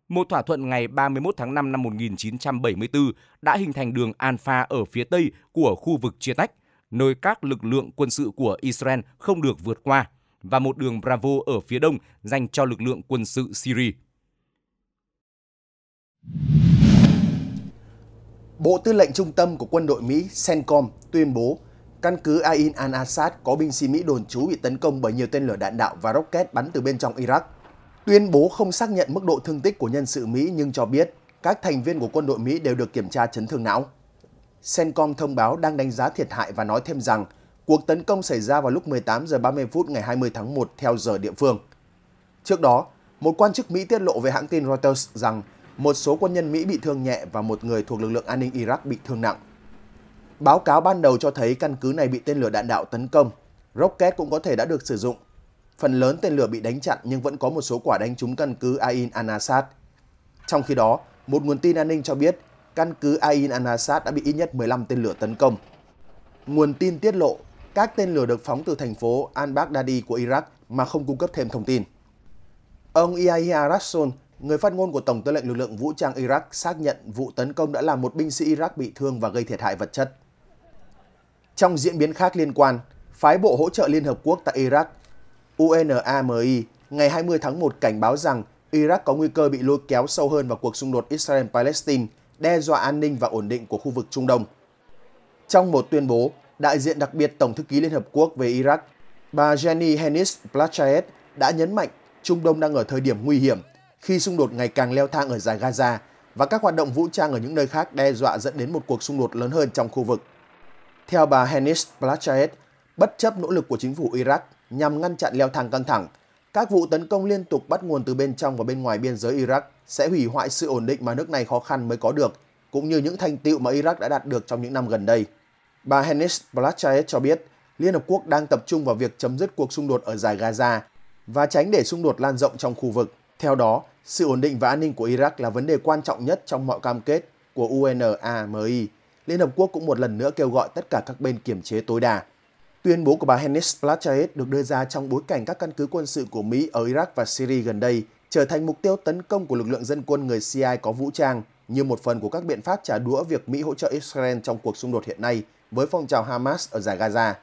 một thỏa thuận ngày 31 tháng 5 năm 1974 đã hình thành đường Alpha ở phía tây của khu vực chia tách, nơi các lực lượng quân sự của Israel không được vượt qua, và một đường Bravo ở phía đông dành cho lực lượng quân sự Syria. Bộ Tư lệnh Trung tâm của quân đội Mỹ CENTCOM tuyên bố căn cứ Ain al-Assad có binh sĩ Mỹ đồn trú bị tấn công bởi nhiều tên lửa đạn đạo và rocket bắn từ bên trong Iraq – tuyên bố không xác nhận mức độ thương tích của nhân sự Mỹ nhưng cho biết các thành viên của quân đội Mỹ đều được kiểm tra chấn thương não. Cencom thông báo đang đánh giá thiệt hại và nói thêm rằng cuộc tấn công xảy ra vào lúc 18 giờ 30 phút ngày 20 tháng 1 theo giờ địa phương. Trước đó, một quan chức Mỹ tiết lộ về hãng tin Reuters rằng một số quân nhân Mỹ bị thương nhẹ và một người thuộc lực lượng an ninh Iraq bị thương nặng. Báo cáo ban đầu cho thấy căn cứ này bị tên lửa đạn đạo tấn công. Rocket cũng có thể đã được sử dụng Phần lớn tên lửa bị đánh chặn nhưng vẫn có một số quả đánh trúng căn cứ Ain Anasat. Trong khi đó, một nguồn tin an ninh cho biết căn cứ Ain Anasat đã bị ít nhất 15 tên lửa tấn công. Nguồn tin tiết lộ các tên lửa được phóng từ thành phố al-Baghdadi của Iraq mà không cung cấp thêm thông tin. Ông Yahya Rasson, người phát ngôn của Tổng tư lệnh lực lượng vũ trang Iraq xác nhận vụ tấn công đã làm một binh sĩ Iraq bị thương và gây thiệt hại vật chất. Trong diễn biến khác liên quan, phái bộ hỗ trợ Liên Hợp Quốc tại Iraq UNAMI ngày 20 tháng 1 cảnh báo rằng Iraq có nguy cơ bị lôi kéo sâu hơn vào cuộc xung đột Israel-Palestine, đe dọa an ninh và ổn định của khu vực Trung Đông. Trong một tuyên bố, đại diện đặc biệt Tổng thư ký Liên Hợp Quốc về Iraq, bà Jenny Hennis Plachaet đã nhấn mạnh Trung Đông đang ở thời điểm nguy hiểm khi xung đột ngày càng leo thang ở giải Gaza và các hoạt động vũ trang ở những nơi khác đe dọa dẫn đến một cuộc xung đột lớn hơn trong khu vực. Theo bà Hennis Plachaet, bất chấp nỗ lực của chính phủ Iraq nhằm ngăn chặn leo thang căng thẳng. Các vụ tấn công liên tục bắt nguồn từ bên trong và bên ngoài biên giới Iraq sẽ hủy hoại sự ổn định mà nước này khó khăn mới có được, cũng như những thành tựu mà Iraq đã đạt được trong những năm gần đây. Bà Hennis Blachaet cho biết, Liên Hợp Quốc đang tập trung vào việc chấm dứt cuộc xung đột ở giải Gaza và tránh để xung đột lan rộng trong khu vực. Theo đó, sự ổn định và an ninh của Iraq là vấn đề quan trọng nhất trong mọi cam kết của UNAMI. Liên Hợp Quốc cũng một lần nữa kêu gọi tất cả các bên kiểm chế tối đa. Tuyên bố của bà Hennis Plachaet được đưa ra trong bối cảnh các căn cứ quân sự của Mỹ ở Iraq và Syria gần đây trở thành mục tiêu tấn công của lực lượng dân quân người CIA có vũ trang như một phần của các biện pháp trả đũa việc Mỹ hỗ trợ Israel trong cuộc xung đột hiện nay với phong trào Hamas ở giải Gaza.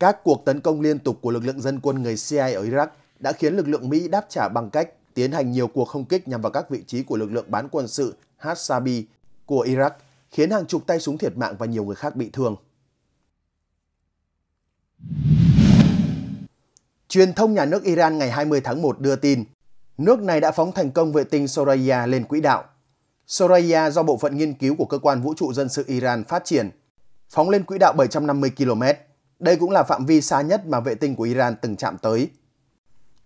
Các cuộc tấn công liên tục của lực lượng dân quân người CIA ở Iraq đã khiến lực lượng Mỹ đáp trả bằng cách tiến hành nhiều cuộc không kích nhằm vào các vị trí của lực lượng bán quân sự Hassabi của Iraq, khiến hàng chục tay súng thiệt mạng và nhiều người khác bị thương. Truyền thông nhà nước Iran ngày 20 tháng 1 đưa tin, nước này đã phóng thành công vệ tinh Soraya lên quỹ đạo. Soraya do Bộ phận Nghiên cứu của Cơ quan Vũ trụ Dân sự Iran phát triển, phóng lên quỹ đạo 750 km. Đây cũng là phạm vi xa nhất mà vệ tinh của Iran từng chạm tới.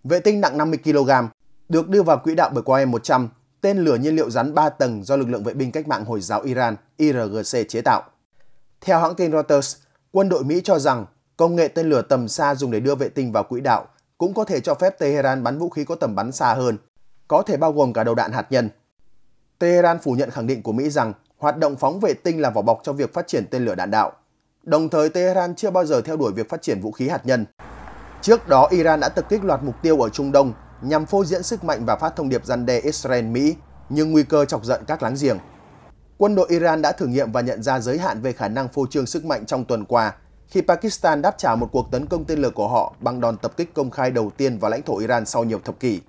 Vệ tinh nặng 50 kg được đưa vào quỹ đạo bởi QM-100, tên lửa nhiên liệu rắn 3 tầng do lực lượng vệ binh cách mạng Hồi giáo Iran IRGC chế tạo. Theo hãng tin Reuters, quân đội Mỹ cho rằng Công nghệ tên lửa tầm xa dùng để đưa vệ tinh vào quỹ đạo cũng có thể cho phép Tehran bắn vũ khí có tầm bắn xa hơn, có thể bao gồm cả đầu đạn hạt nhân. Tehran phủ nhận khẳng định của Mỹ rằng hoạt động phóng vệ tinh là vỏ bọc cho việc phát triển tên lửa đạn đạo. Đồng thời, Tehran chưa bao giờ theo đuổi việc phát triển vũ khí hạt nhân. Trước đó, Iran đã tập kích loạt mục tiêu ở Trung Đông nhằm phô diễn sức mạnh và phát thông điệp răn đe Israel-Mỹ, nhưng nguy cơ chọc giận các láng giềng. Quân đội Iran đã thử nghiệm và nhận ra giới hạn về khả năng phô trương sức mạnh trong tuần qua khi Pakistan đáp trả một cuộc tấn công tên lửa của họ bằng đòn tập kích công khai đầu tiên vào lãnh thổ Iran sau nhiều thập kỷ.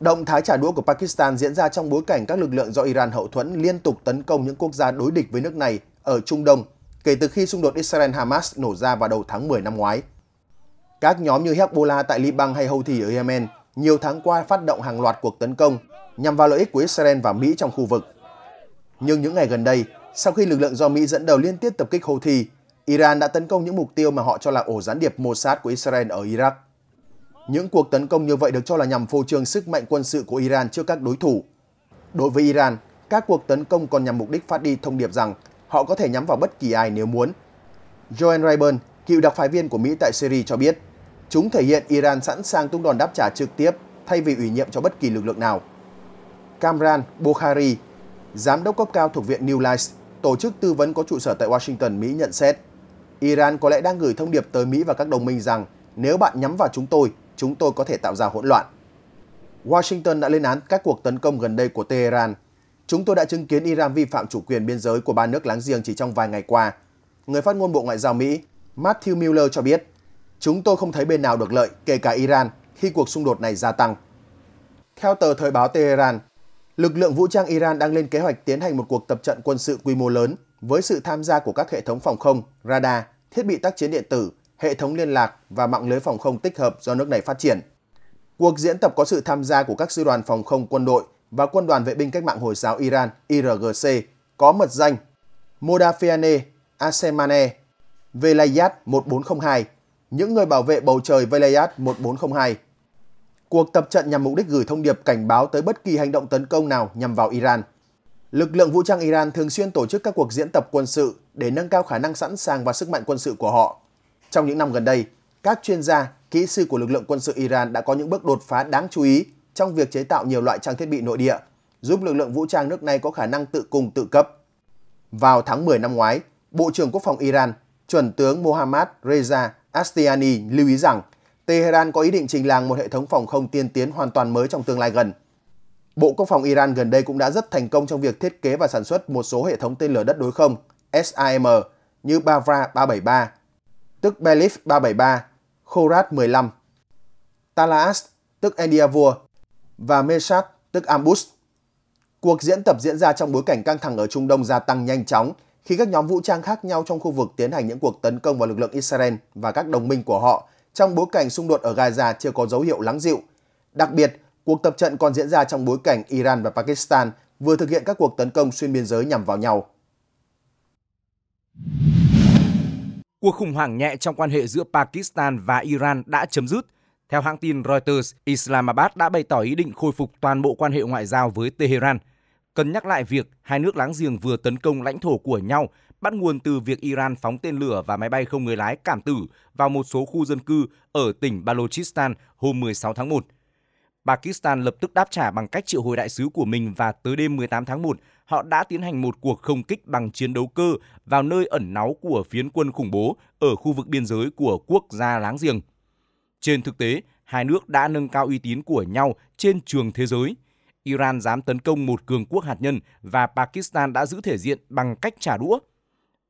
Động thái trả đũa của Pakistan diễn ra trong bối cảnh các lực lượng do Iran hậu thuẫn liên tục tấn công những quốc gia đối địch với nước này ở Trung Đông kể từ khi xung đột Israel-Hamas nổ ra vào đầu tháng 10 năm ngoái. Các nhóm như Hezbollah tại Liban hay Houthi ở Yemen nhiều tháng qua phát động hàng loạt cuộc tấn công nhằm vào lợi ích của Israel và Mỹ trong khu vực. Nhưng những ngày gần đây, sau khi lực lượng do Mỹ dẫn đầu liên tiếp tập kích Houthi, Iran đã tấn công những mục tiêu mà họ cho là ổ gián điệp Mossad của Israel ở Iraq. Những cuộc tấn công như vậy được cho là nhằm phô trương sức mạnh quân sự của Iran trước các đối thủ. Đối với Iran, các cuộc tấn công còn nhằm mục đích phát đi thông điệp rằng họ có thể nhắm vào bất kỳ ai nếu muốn. Joan Rayburn, cựu đặc phái viên của Mỹ tại Syria cho biết, chúng thể hiện Iran sẵn sàng tung đòn đáp trả trực tiếp thay vì ủy nhiệm cho bất kỳ lực lượng nào. Kamran Bokhari, giám đốc cấp cao thuộc Viện New Lights, tổ chức tư vấn có trụ sở tại Washington, Mỹ nhận xét, Iran có lẽ đang gửi thông điệp tới Mỹ và các đồng minh rằng nếu bạn nhắm vào chúng tôi, chúng tôi có thể tạo ra hỗn loạn. Washington đã lên án các cuộc tấn công gần đây của Tehran. Chúng tôi đã chứng kiến Iran vi phạm chủ quyền biên giới của ba nước láng giềng chỉ trong vài ngày qua. Người phát ngôn Bộ Ngoại giao Mỹ Matthew Miller cho biết, chúng tôi không thấy bên nào được lợi, kể cả Iran, khi cuộc xung đột này gia tăng. Theo tờ Thời báo Tehran, lực lượng vũ trang Iran đang lên kế hoạch tiến hành một cuộc tập trận quân sự quy mô lớn với sự tham gia của các hệ thống phòng không, radar, thiết bị tác chiến điện tử, hệ thống liên lạc và mạng lưới phòng không tích hợp do nước này phát triển. Cuộc diễn tập có sự tham gia của các sư đoàn phòng không quân đội và quân đoàn vệ binh cách mạng Hồi giáo Iran IRGC có mật danh Modafiane Asemane Velayat 1402, những người bảo vệ bầu trời Velayat 1402. Cuộc tập trận nhằm mục đích gửi thông điệp cảnh báo tới bất kỳ hành động tấn công nào nhằm vào Iran – Lực lượng vũ trang Iran thường xuyên tổ chức các cuộc diễn tập quân sự để nâng cao khả năng sẵn sàng và sức mạnh quân sự của họ. Trong những năm gần đây, các chuyên gia, kỹ sư của lực lượng quân sự Iran đã có những bước đột phá đáng chú ý trong việc chế tạo nhiều loại trang thiết bị nội địa, giúp lực lượng vũ trang nước này có khả năng tự cung tự cấp. Vào tháng 10 năm ngoái, Bộ trưởng Quốc phòng Iran, chuẩn tướng Mohammad Reza Astiani lưu ý rằng Tehran có ý định trình làng một hệ thống phòng không tiên tiến hoàn toàn mới trong tương lai gần – Bộ Quốc phòng Iran gần đây cũng đã rất thành công trong việc thiết kế và sản xuất một số hệ thống tên lửa đất đối không SAM như Bavra 373, tức Belif 373, Khorat 15, Talaas tức Endiavor và Meshat tức Ambus. Cuộc diễn tập diễn ra trong bối cảnh căng thẳng ở Trung Đông gia tăng nhanh chóng khi các nhóm vũ trang khác nhau trong khu vực tiến hành những cuộc tấn công vào lực lượng Israel và các đồng minh của họ trong bối cảnh xung đột ở Gaza chưa có dấu hiệu lắng dịu. Đặc biệt, Cuộc tập trận còn diễn ra trong bối cảnh Iran và Pakistan vừa thực hiện các cuộc tấn công xuyên biên giới nhằm vào nhau. Cuộc khủng hoảng nhẹ trong quan hệ giữa Pakistan và Iran đã chấm dứt. Theo hãng tin Reuters, Islamabad đã bày tỏ ý định khôi phục toàn bộ quan hệ ngoại giao với Tehran. Cần nhắc lại việc hai nước láng giềng vừa tấn công lãnh thổ của nhau bắt nguồn từ việc Iran phóng tên lửa và máy bay không người lái cảm tử vào một số khu dân cư ở tỉnh Balochistan hôm 16 tháng 1. Pakistan lập tức đáp trả bằng cách triệu hồi đại sứ của mình và tới đêm 18 tháng 1, họ đã tiến hành một cuộc không kích bằng chiến đấu cơ vào nơi ẩn náu của phiến quân khủng bố ở khu vực biên giới của quốc gia láng giềng. Trên thực tế, hai nước đã nâng cao uy tín của nhau trên trường thế giới. Iran dám tấn công một cường quốc hạt nhân và Pakistan đã giữ thể diện bằng cách trả đũa.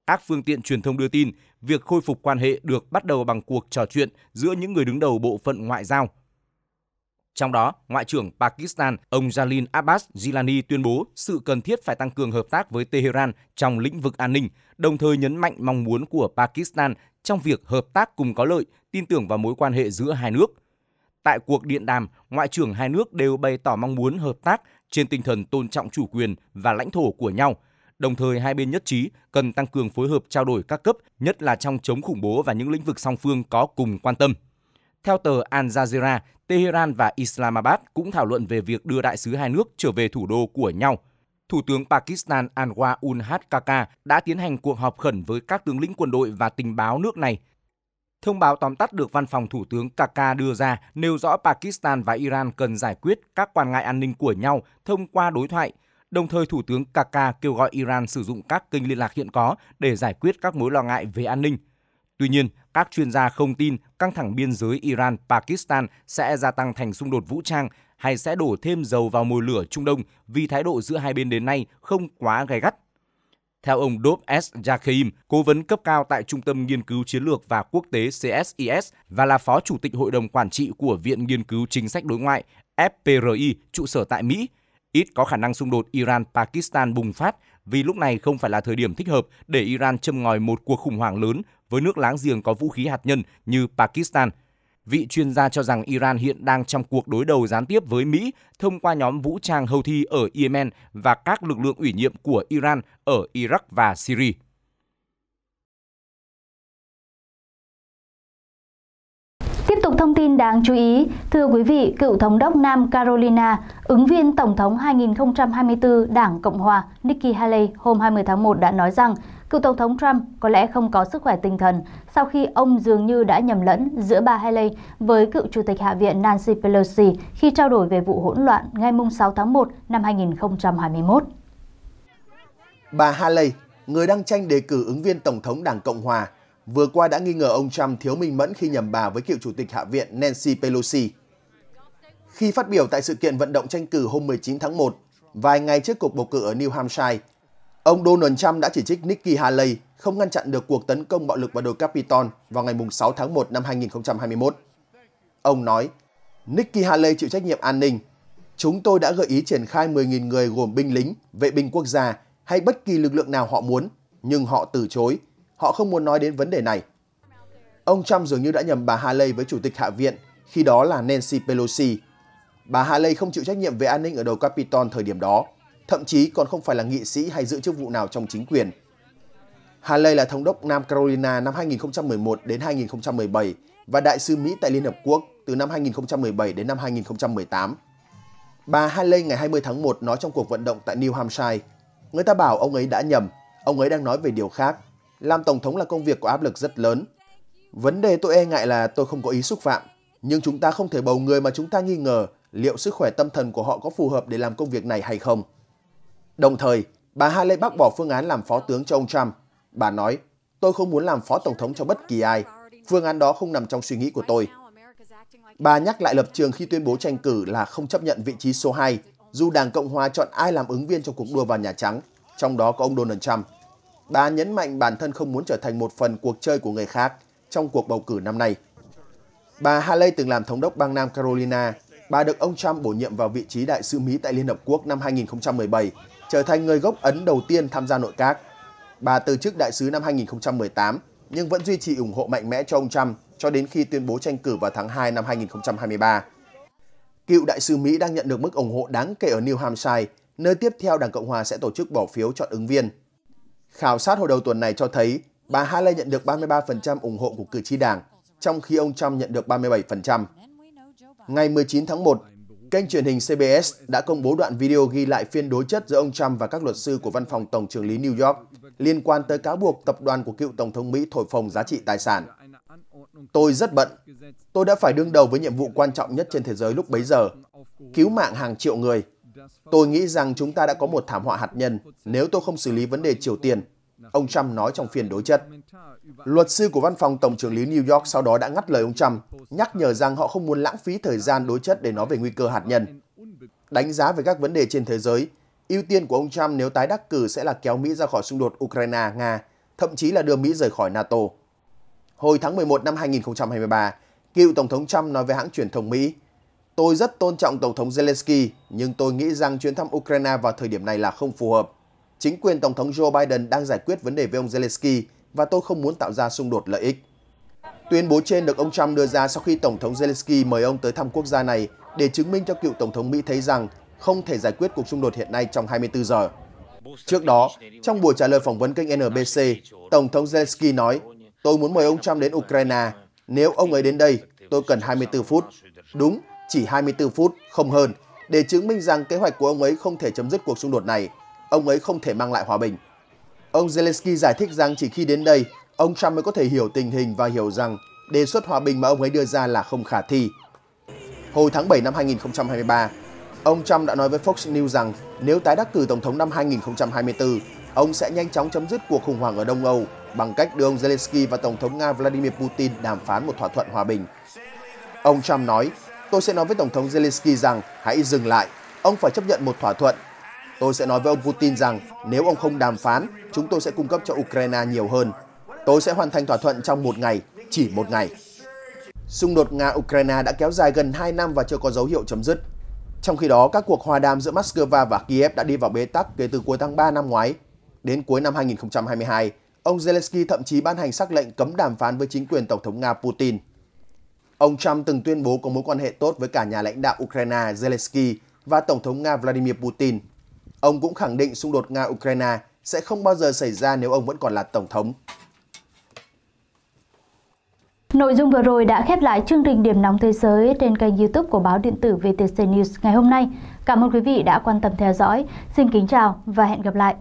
Các phương tiện truyền thông đưa tin, việc khôi phục quan hệ được bắt đầu bằng cuộc trò chuyện giữa những người đứng đầu bộ phận ngoại giao – trong đó, Ngoại trưởng Pakistan ông Jalil Abbas Gilani tuyên bố sự cần thiết phải tăng cường hợp tác với Tehran trong lĩnh vực an ninh, đồng thời nhấn mạnh mong muốn của Pakistan trong việc hợp tác cùng có lợi, tin tưởng vào mối quan hệ giữa hai nước. Tại cuộc điện đàm, ngoại trưởng hai nước đều bày tỏ mong muốn hợp tác trên tinh thần tôn trọng chủ quyền và lãnh thổ của nhau. Đồng thời hai bên nhất trí cần tăng cường phối hợp trao đổi các cấp, nhất là trong chống khủng bố và những lĩnh vực song phương có cùng quan tâm. Theo tờ Al Jazeera, Tehran và Islamabad cũng thảo luận về việc đưa đại sứ hai nước trở về thủ đô của nhau. Thủ tướng Pakistan Anwar ul Haq đã tiến hành cuộc họp khẩn với các tướng lĩnh quân đội và tình báo nước này. Thông báo tóm tắt được văn phòng Thủ tướng Kaka đưa ra nêu rõ Pakistan và Iran cần giải quyết các quan ngại an ninh của nhau thông qua đối thoại, đồng thời Thủ tướng Kaka kêu gọi Iran sử dụng các kênh liên lạc hiện có để giải quyết các mối lo ngại về an ninh – Tuy nhiên, các chuyên gia không tin căng thẳng biên giới Iran-Pakistan sẽ gia tăng thành xung đột vũ trang hay sẽ đổ thêm dầu vào mồi lửa Trung Đông vì thái độ giữa hai bên đến nay không quá gay gắt. Theo ông Dov S. Jakheim, cố vấn cấp cao tại Trung tâm Nghiên cứu Chiến lược và Quốc tế CSIS và là Phó Chủ tịch Hội đồng Quản trị của Viện Nghiên cứu Chính sách Đối ngoại FPRI trụ sở tại Mỹ, ít có khả năng xung đột Iran-Pakistan bùng phát vì lúc này không phải là thời điểm thích hợp để Iran châm ngòi một cuộc khủng hoảng lớn với nước láng giềng có vũ khí hạt nhân như Pakistan. Vị chuyên gia cho rằng Iran hiện đang trong cuộc đối đầu gián tiếp với Mỹ thông qua nhóm vũ trang Houthi ở Yemen và các lực lượng ủy nhiệm của Iran ở Iraq và Syria. Tiếp tục thông tin đáng chú ý, thưa quý vị, cựu thống đốc Nam Carolina, ứng viên Tổng thống 2024 Đảng Cộng hòa Nikki Haley hôm 20 tháng 1 đã nói rằng Cựu Tổng thống Trump có lẽ không có sức khỏe tinh thần sau khi ông dường như đã nhầm lẫn giữa bà Haley với cựu Chủ tịch Hạ viện Nancy Pelosi khi trao đổi về vụ hỗn loạn ngày 6 tháng 1 năm 2021. Bà Haley, người đang tranh đề cử ứng viên Tổng thống Đảng Cộng Hòa, vừa qua đã nghi ngờ ông Trump thiếu minh mẫn khi nhầm bà với cựu Chủ tịch Hạ viện Nancy Pelosi. Khi phát biểu tại sự kiện vận động tranh cử hôm 19 tháng 1, vài ngày trước cuộc bầu cử ở New Hampshire, Ông Donald Trump đã chỉ trích Nikki Haley không ngăn chặn được cuộc tấn công bạo lực vào đồi Capitol vào ngày 6 tháng 1 năm 2021. Ông nói, Nikki Haley chịu trách nhiệm an ninh. Chúng tôi đã gợi ý triển khai 10.000 người gồm binh lính, vệ binh quốc gia hay bất kỳ lực lượng nào họ muốn, nhưng họ từ chối. Họ không muốn nói đến vấn đề này. Ông Trump dường như đã nhầm bà Haley với Chủ tịch Hạ viện, khi đó là Nancy Pelosi. Bà Haley không chịu trách nhiệm về an ninh ở đầu Capitol thời điểm đó thậm chí còn không phải là nghị sĩ hay giữ chức vụ nào trong chính quyền. Haley là thống đốc Nam Carolina năm 2011 đến 2017 và đại sứ Mỹ tại Liên Hợp Quốc từ năm 2017 đến năm 2018. Bà Haley ngày 20 tháng 1 nói trong cuộc vận động tại New Hampshire, người ta bảo ông ấy đã nhầm, ông ấy đang nói về điều khác. Làm tổng thống là công việc có áp lực rất lớn. Vấn đề tôi e ngại là tôi không có ý xúc phạm, nhưng chúng ta không thể bầu người mà chúng ta nghi ngờ liệu sức khỏe tâm thần của họ có phù hợp để làm công việc này hay không. Đồng thời, bà Haley bác bỏ phương án làm phó tướng cho ông Trump. Bà nói, tôi không muốn làm phó tổng thống cho bất kỳ ai. Phương án đó không nằm trong suy nghĩ của tôi. Bà nhắc lại lập trường khi tuyên bố tranh cử là không chấp nhận vị trí số 2, dù Đảng Cộng Hòa chọn ai làm ứng viên trong cuộc đua vào Nhà Trắng, trong đó có ông Donald Trump. Bà nhấn mạnh bản thân không muốn trở thành một phần cuộc chơi của người khác trong cuộc bầu cử năm nay. Bà Haley từng làm thống đốc bang Nam Carolina. Bà được ông Trump bổ nhiệm vào vị trí đại sứ Mỹ tại Liên Hợp Quốc năm 2017 trở thành người gốc Ấn đầu tiên tham gia nội các. Bà từ chức đại sứ năm 2018 nhưng vẫn duy trì ủng hộ mạnh mẽ cho ông Trump cho đến khi tuyên bố tranh cử vào tháng 2 năm 2023. Cựu đại sứ Mỹ đang nhận được mức ủng hộ đáng kể ở New Hampshire, nơi tiếp theo Đảng Cộng hòa sẽ tổ chức bỏ phiếu chọn ứng viên. Khảo sát hồi đầu tuần này cho thấy bà Haley nhận được 33% ủng hộ của cử tri đảng, trong khi ông Trump nhận được 37%. Ngày 19 tháng 1, Kênh truyền hình CBS đã công bố đoạn video ghi lại phiên đối chất giữa ông Trump và các luật sư của văn phòng Tổng trưởng lý New York liên quan tới cáo buộc tập đoàn của cựu Tổng thống Mỹ thổi phồng giá trị tài sản. Tôi rất bận. Tôi đã phải đương đầu với nhiệm vụ quan trọng nhất trên thế giới lúc bấy giờ, cứu mạng hàng triệu người. Tôi nghĩ rằng chúng ta đã có một thảm họa hạt nhân nếu tôi không xử lý vấn đề Triều Tiên Ông Trump nói trong phiên đối chất. Luật sư của văn phòng Tổng trưởng lý New York sau đó đã ngắt lời ông Trump, nhắc nhở rằng họ không muốn lãng phí thời gian đối chất để nói về nguy cơ hạt nhân. Đánh giá về các vấn đề trên thế giới, ưu tiên của ông Trump nếu tái đắc cử sẽ là kéo Mỹ ra khỏi xung đột Ukraine-Nga, thậm chí là đưa Mỹ rời khỏi NATO. Hồi tháng 11 năm 2023, cựu Tổng thống Trump nói với hãng truyền thông Mỹ, Tôi rất tôn trọng Tổng thống Zelensky, nhưng tôi nghĩ rằng chuyến thăm Ukraine vào thời điểm này là không phù hợp chính quyền Tổng thống Joe Biden đang giải quyết vấn đề với ông Zelensky và tôi không muốn tạo ra xung đột lợi ích. Tuyên bố trên được ông Trump đưa ra sau khi Tổng thống Zelensky mời ông tới thăm quốc gia này để chứng minh cho cựu Tổng thống Mỹ thấy rằng không thể giải quyết cuộc xung đột hiện nay trong 24 giờ. Trước đó, trong buổi trả lời phỏng vấn kênh NBC, Tổng thống Zelensky nói, tôi muốn mời ông Trump đến Ukraine. Nếu ông ấy đến đây, tôi cần 24 phút. Đúng, chỉ 24 phút, không hơn, để chứng minh rằng kế hoạch của ông ấy không thể chấm dứt cuộc xung đột này ông ấy không thể mang lại hòa bình. Ông Zelensky giải thích rằng chỉ khi đến đây, ông Trump mới có thể hiểu tình hình và hiểu rằng đề xuất hòa bình mà ông ấy đưa ra là không khả thi. Hồi tháng 7 năm 2023, ông Trump đã nói với Fox News rằng nếu tái đắc cử Tổng thống năm 2024, ông sẽ nhanh chóng chấm dứt cuộc khủng hoảng ở Đông Âu bằng cách đưa ông Zelensky và Tổng thống Nga Vladimir Putin đàm phán một thỏa thuận hòa bình. Ông Trump nói, tôi sẽ nói với Tổng thống Zelensky rằng hãy dừng lại, ông phải chấp nhận một thỏa thuận Tôi sẽ nói với ông Putin rằng nếu ông không đàm phán, chúng tôi sẽ cung cấp cho Ukraine nhiều hơn. Tôi sẽ hoàn thành thỏa thuận trong một ngày, chỉ một ngày. Xung đột Nga-Ukraine đã kéo dài gần 2 năm và chưa có dấu hiệu chấm dứt. Trong khi đó, các cuộc hòa đàm giữa Moscow và Kiev đã đi vào bế tắc kể từ cuối tháng 3 năm ngoái. Đến cuối năm 2022, ông Zelensky thậm chí ban hành sắc lệnh cấm đàm phán với chính quyền Tổng thống Nga Putin. Ông Trump từng tuyên bố có mối quan hệ tốt với cả nhà lãnh đạo Ukraine Zelensky và Tổng thống Nga Vladimir Putin. Ông cũng khẳng định xung đột Nga-Ukraine sẽ không bao giờ xảy ra nếu ông vẫn còn là Tổng thống. Nội dung vừa rồi đã khép lại chương trình Điểm nóng thế giới trên kênh youtube của báo điện tử VTC News ngày hôm nay. Cảm ơn quý vị đã quan tâm theo dõi. Xin kính chào và hẹn gặp lại.